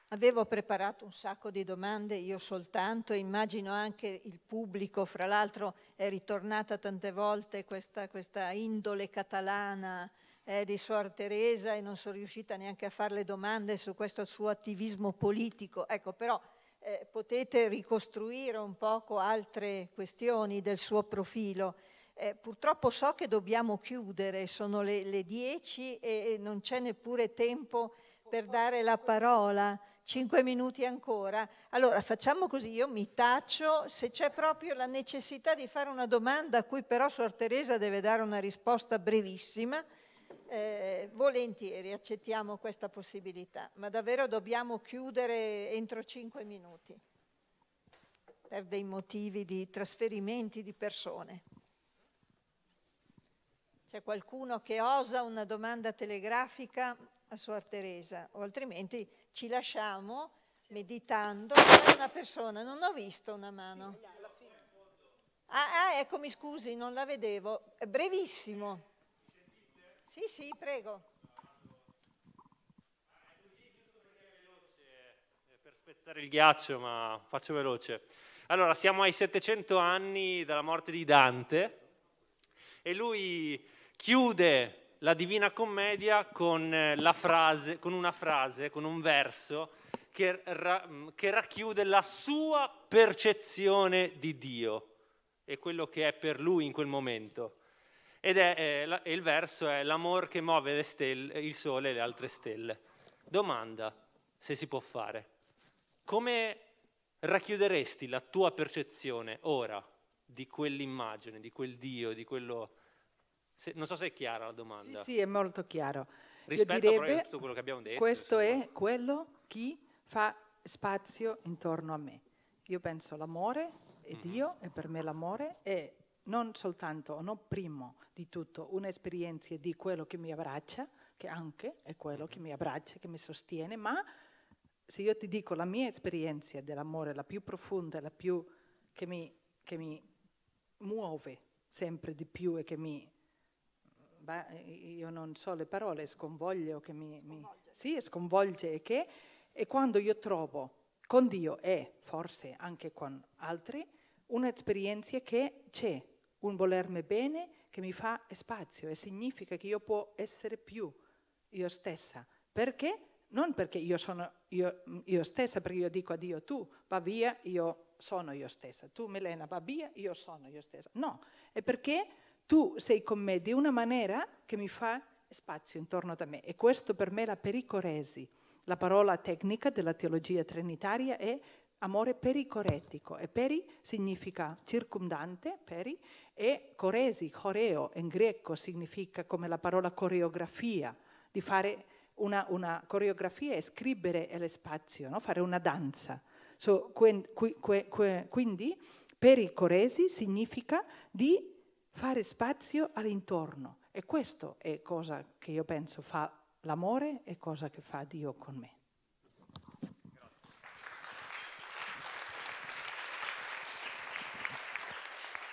Speaker 2: Avevo preparato un sacco di domande, io soltanto, immagino anche il pubblico, fra l'altro è ritornata tante volte questa, questa indole catalana eh, di Suor Teresa e non sono riuscita neanche a fare le domande su questo suo attivismo politico. Ecco, però eh, potete ricostruire un poco altre questioni del suo profilo. Eh, purtroppo so che dobbiamo chiudere, sono le, le 10 e, e non c'è neppure tempo per dare la parola. Cinque minuti ancora. Allora facciamo così, io mi taccio, se c'è proprio la necessità di fare una domanda a cui però Suor Teresa deve dare una risposta brevissima, eh, volentieri accettiamo questa possibilità, ma davvero dobbiamo chiudere entro cinque minuti per dei motivi di trasferimenti di persone. C'è qualcuno che osa una domanda telegrafica a Suor Teresa o altrimenti ci lasciamo meditando. C'è una persona, non ho visto una mano. Ah, ah, ecco, scusi, non la vedevo. È brevissimo. Sì, sì, prego.
Speaker 1: Per spezzare il ghiaccio, ma faccio veloce. Allora, siamo ai 700 anni dalla morte di Dante e lui chiude la Divina Commedia con, eh, la frase, con una frase, con un verso che, ra- mm, che racchiude la sua percezione di Dio e quello che è per lui in quel momento ed è, eh, il verso è l'amor che muove stelle, il sole e le altre stelle. Domanda, se si può fare, come racchiuderesti la tua percezione ora di quell'immagine, di quel Dio, di quello... Se, non so se è chiara la domanda. Sì, sì è
Speaker 3: molto chiaro.
Speaker 1: Rispetto direbbe, a tutto quello che abbiamo detto. Questo insomma.
Speaker 3: è quello chi fa spazio intorno a me. Io penso all'amore, e mhm. Dio, e per me l'amore è non soltanto, non primo di tutto, un'esperienza di quello che mi abbraccia, che anche è quello mm-hmm. che mi abbraccia, che mi sostiene, ma se io ti dico la mia esperienza dell'amore, la più profonda, la più che mi, che mi muove sempre di più e che mi... Beh, io non so le parole, sconvolge o che mi... Sconvolge. Mi, sì, sconvolge e che... E quando io trovo con Dio e forse anche con altri un'esperienza che c'è, un volermi bene che mi fa spazio e significa che io può essere più io stessa. Perché? Non perché io sono io, io stessa, perché io dico a Dio tu va via, io sono io stessa, tu Melena va via, io sono io stessa. No, è perché tu sei con me di una maniera che mi fa spazio intorno a me. E questo per me è la pericoresi, la parola tecnica della teologia trinitaria è amore pericoretico e peri significa circundante, peri, e coresi, coreo in greco significa come la parola coreografia, di fare una, una coreografia e scrivere lo spazio, no? fare una danza. So, quen, qui, quindi pericoresi significa di fare spazio all'intorno e questo è cosa che io penso fa l'amore e cosa che fa Dio con me.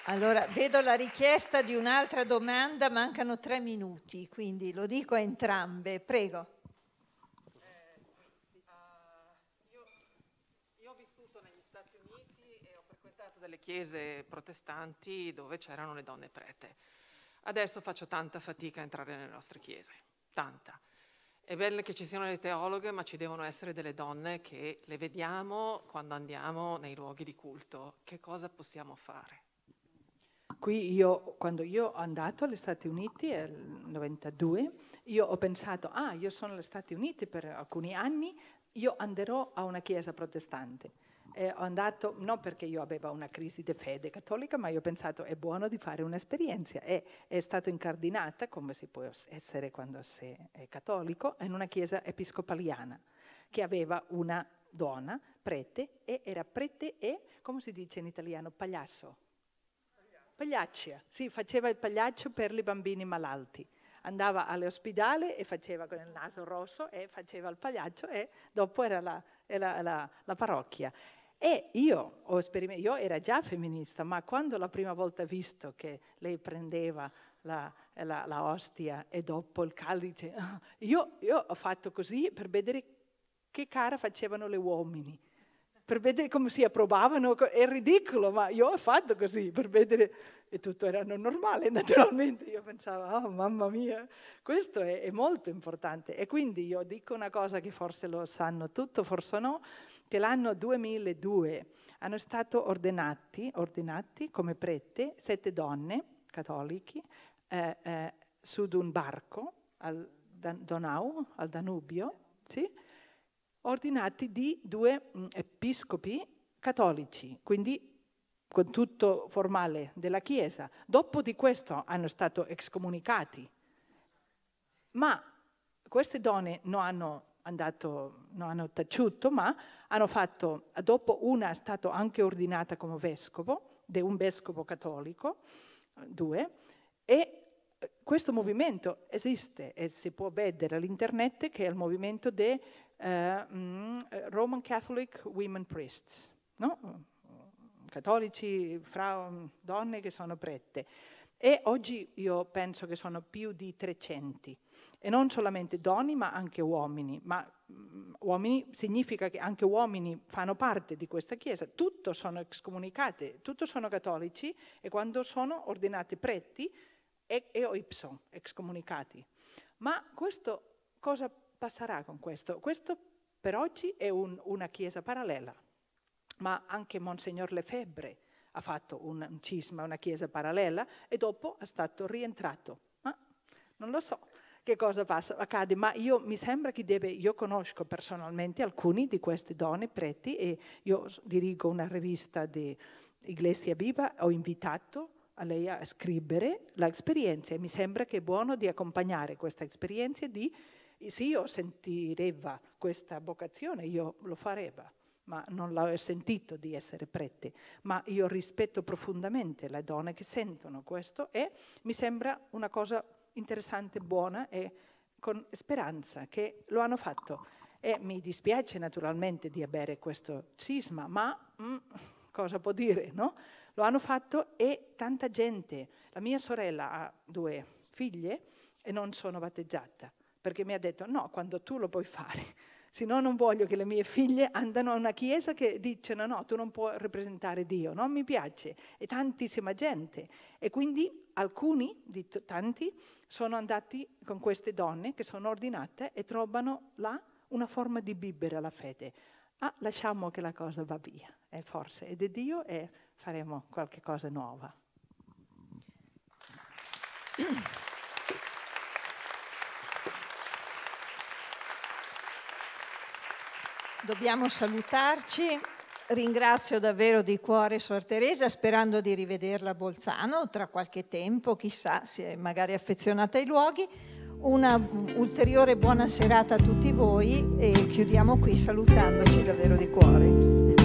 Speaker 2: Allora, vedo la richiesta di un'altra domanda, mancano tre minuti, quindi lo dico a entrambe. Prego. Eh,
Speaker 3: delle chiese protestanti dove c'erano le donne prete. Adesso faccio tanta fatica a entrare nelle nostre chiese, tanta. È bello che ci siano le teologhe, ma ci devono essere delle donne che le vediamo quando andiamo nei luoghi di culto. Che cosa possiamo fare? Qui io, quando io ho andato agli Stati Uniti eh, nel 92, io ho pensato, ah, io sono agli Stati Uniti per alcuni anni, io andrò a una chiesa protestante. E ho andato, non perché io avevo una crisi di fede cattolica, ma io ho pensato è buono di fare un'esperienza. E è stata incardinata, come si può essere quando si è cattolico, in una chiesa episcopaliana, che aveva una donna, prete, e era prete e, come si dice in italiano, pagliasso Pagliaccia, sì, faceva il pagliaccio per i bambini malati. Andava all'ospedale e faceva con il naso rosso e faceva il pagliaccio e dopo era la, era la, la parrocchia. E io, io, era già femminista, ma quando la prima volta ho visto che lei prendeva la, la, la ostia e dopo il calice, io, io, ho fatto così per vedere che cara facevano le uomini per vedere come si approvavano, è ridicolo, ma io ho fatto così per vedere e tutto era normale, naturalmente io pensavo, oh mamma mia, questo è, è molto importante. E quindi io dico una cosa che forse lo sanno tutto, forse no, che l'anno 2002 hanno stato ordinati, ordinati come prete sette donne cattoliche eh, eh, su di un barco al Donau, al Danubio, sì? ordinati di due mm, episcopi cattolici, quindi con tutto formale della Chiesa. Dopo di questo hanno stato excomunicati, ma queste donne non hanno, andato, non hanno taciuto, ma hanno fatto, dopo una è stata anche ordinata come vescovo, di un vescovo cattolico, due, e eh, questo movimento esiste e si può vedere all'internet che è il movimento dei uh, Roman Catholic Women Priests, no? cattolici, fra, mm, donne che sono prete. E oggi io penso che sono più di 300, e non solamente donne, ma anche uomini. Ma mh, mm, uomini significa che anche uomini fanno parte di questa chiesa. Tutto sono excomunicate, tutto sono cattolici, e quando sono ordinate preti, e, e o ipso, excomunicati. Ma questo cosa passerà con questo? Questo per oggi è un, una chiesa parallela, ma anche Monsignor Lefebvre ha fatto un, un cisma, una chiesa parallela, e dopo è stato rientrato. Ma non lo so che cosa passa, accade, ma io mi sembra che deve, io conosco personalmente alcuni di queste donne preti e io dirigo una rivista di Iglesia Viva, ho invitato a lei a scrivere l'esperienza e mi sembra che è buono di accompagnare questa esperienza di se io sentireva questa vocazione, io lo fareva, ma non l'ho sentito di essere prete, ma io rispetto profondamente le donne che sentono questo e mi sembra una cosa interessante, buona e con speranza che lo hanno fatto. E mi dispiace naturalmente di avere questo cisma, ma mm, cosa può dire, no? Lo hanno fatto e tanta gente. La mia sorella ha due figlie e non sono battezzata perché mi ha detto no, quando tu lo puoi fare, se no non voglio che le mie figlie andano a una chiesa che dice no, no, tu non puoi rappresentare Dio, non mi piace, e tantissima gente. E quindi alcuni, di tanti, sono andati con queste donne che sono ordinate e trovano là una forma di bibera alla fede. Ah, lasciamo che la cosa va via, è eh, forse, ed è Dio e faremo qualche cosa nuova.
Speaker 2: Dobbiamo salutarci. Ringrazio davvero di cuore Suor Teresa, sperando di rivederla a Bolzano tra qualche tempo, chissà si è magari affezionata ai luoghi. Una ulteriore buona serata a tutti voi e chiudiamo qui salutandoci davvero di cuore.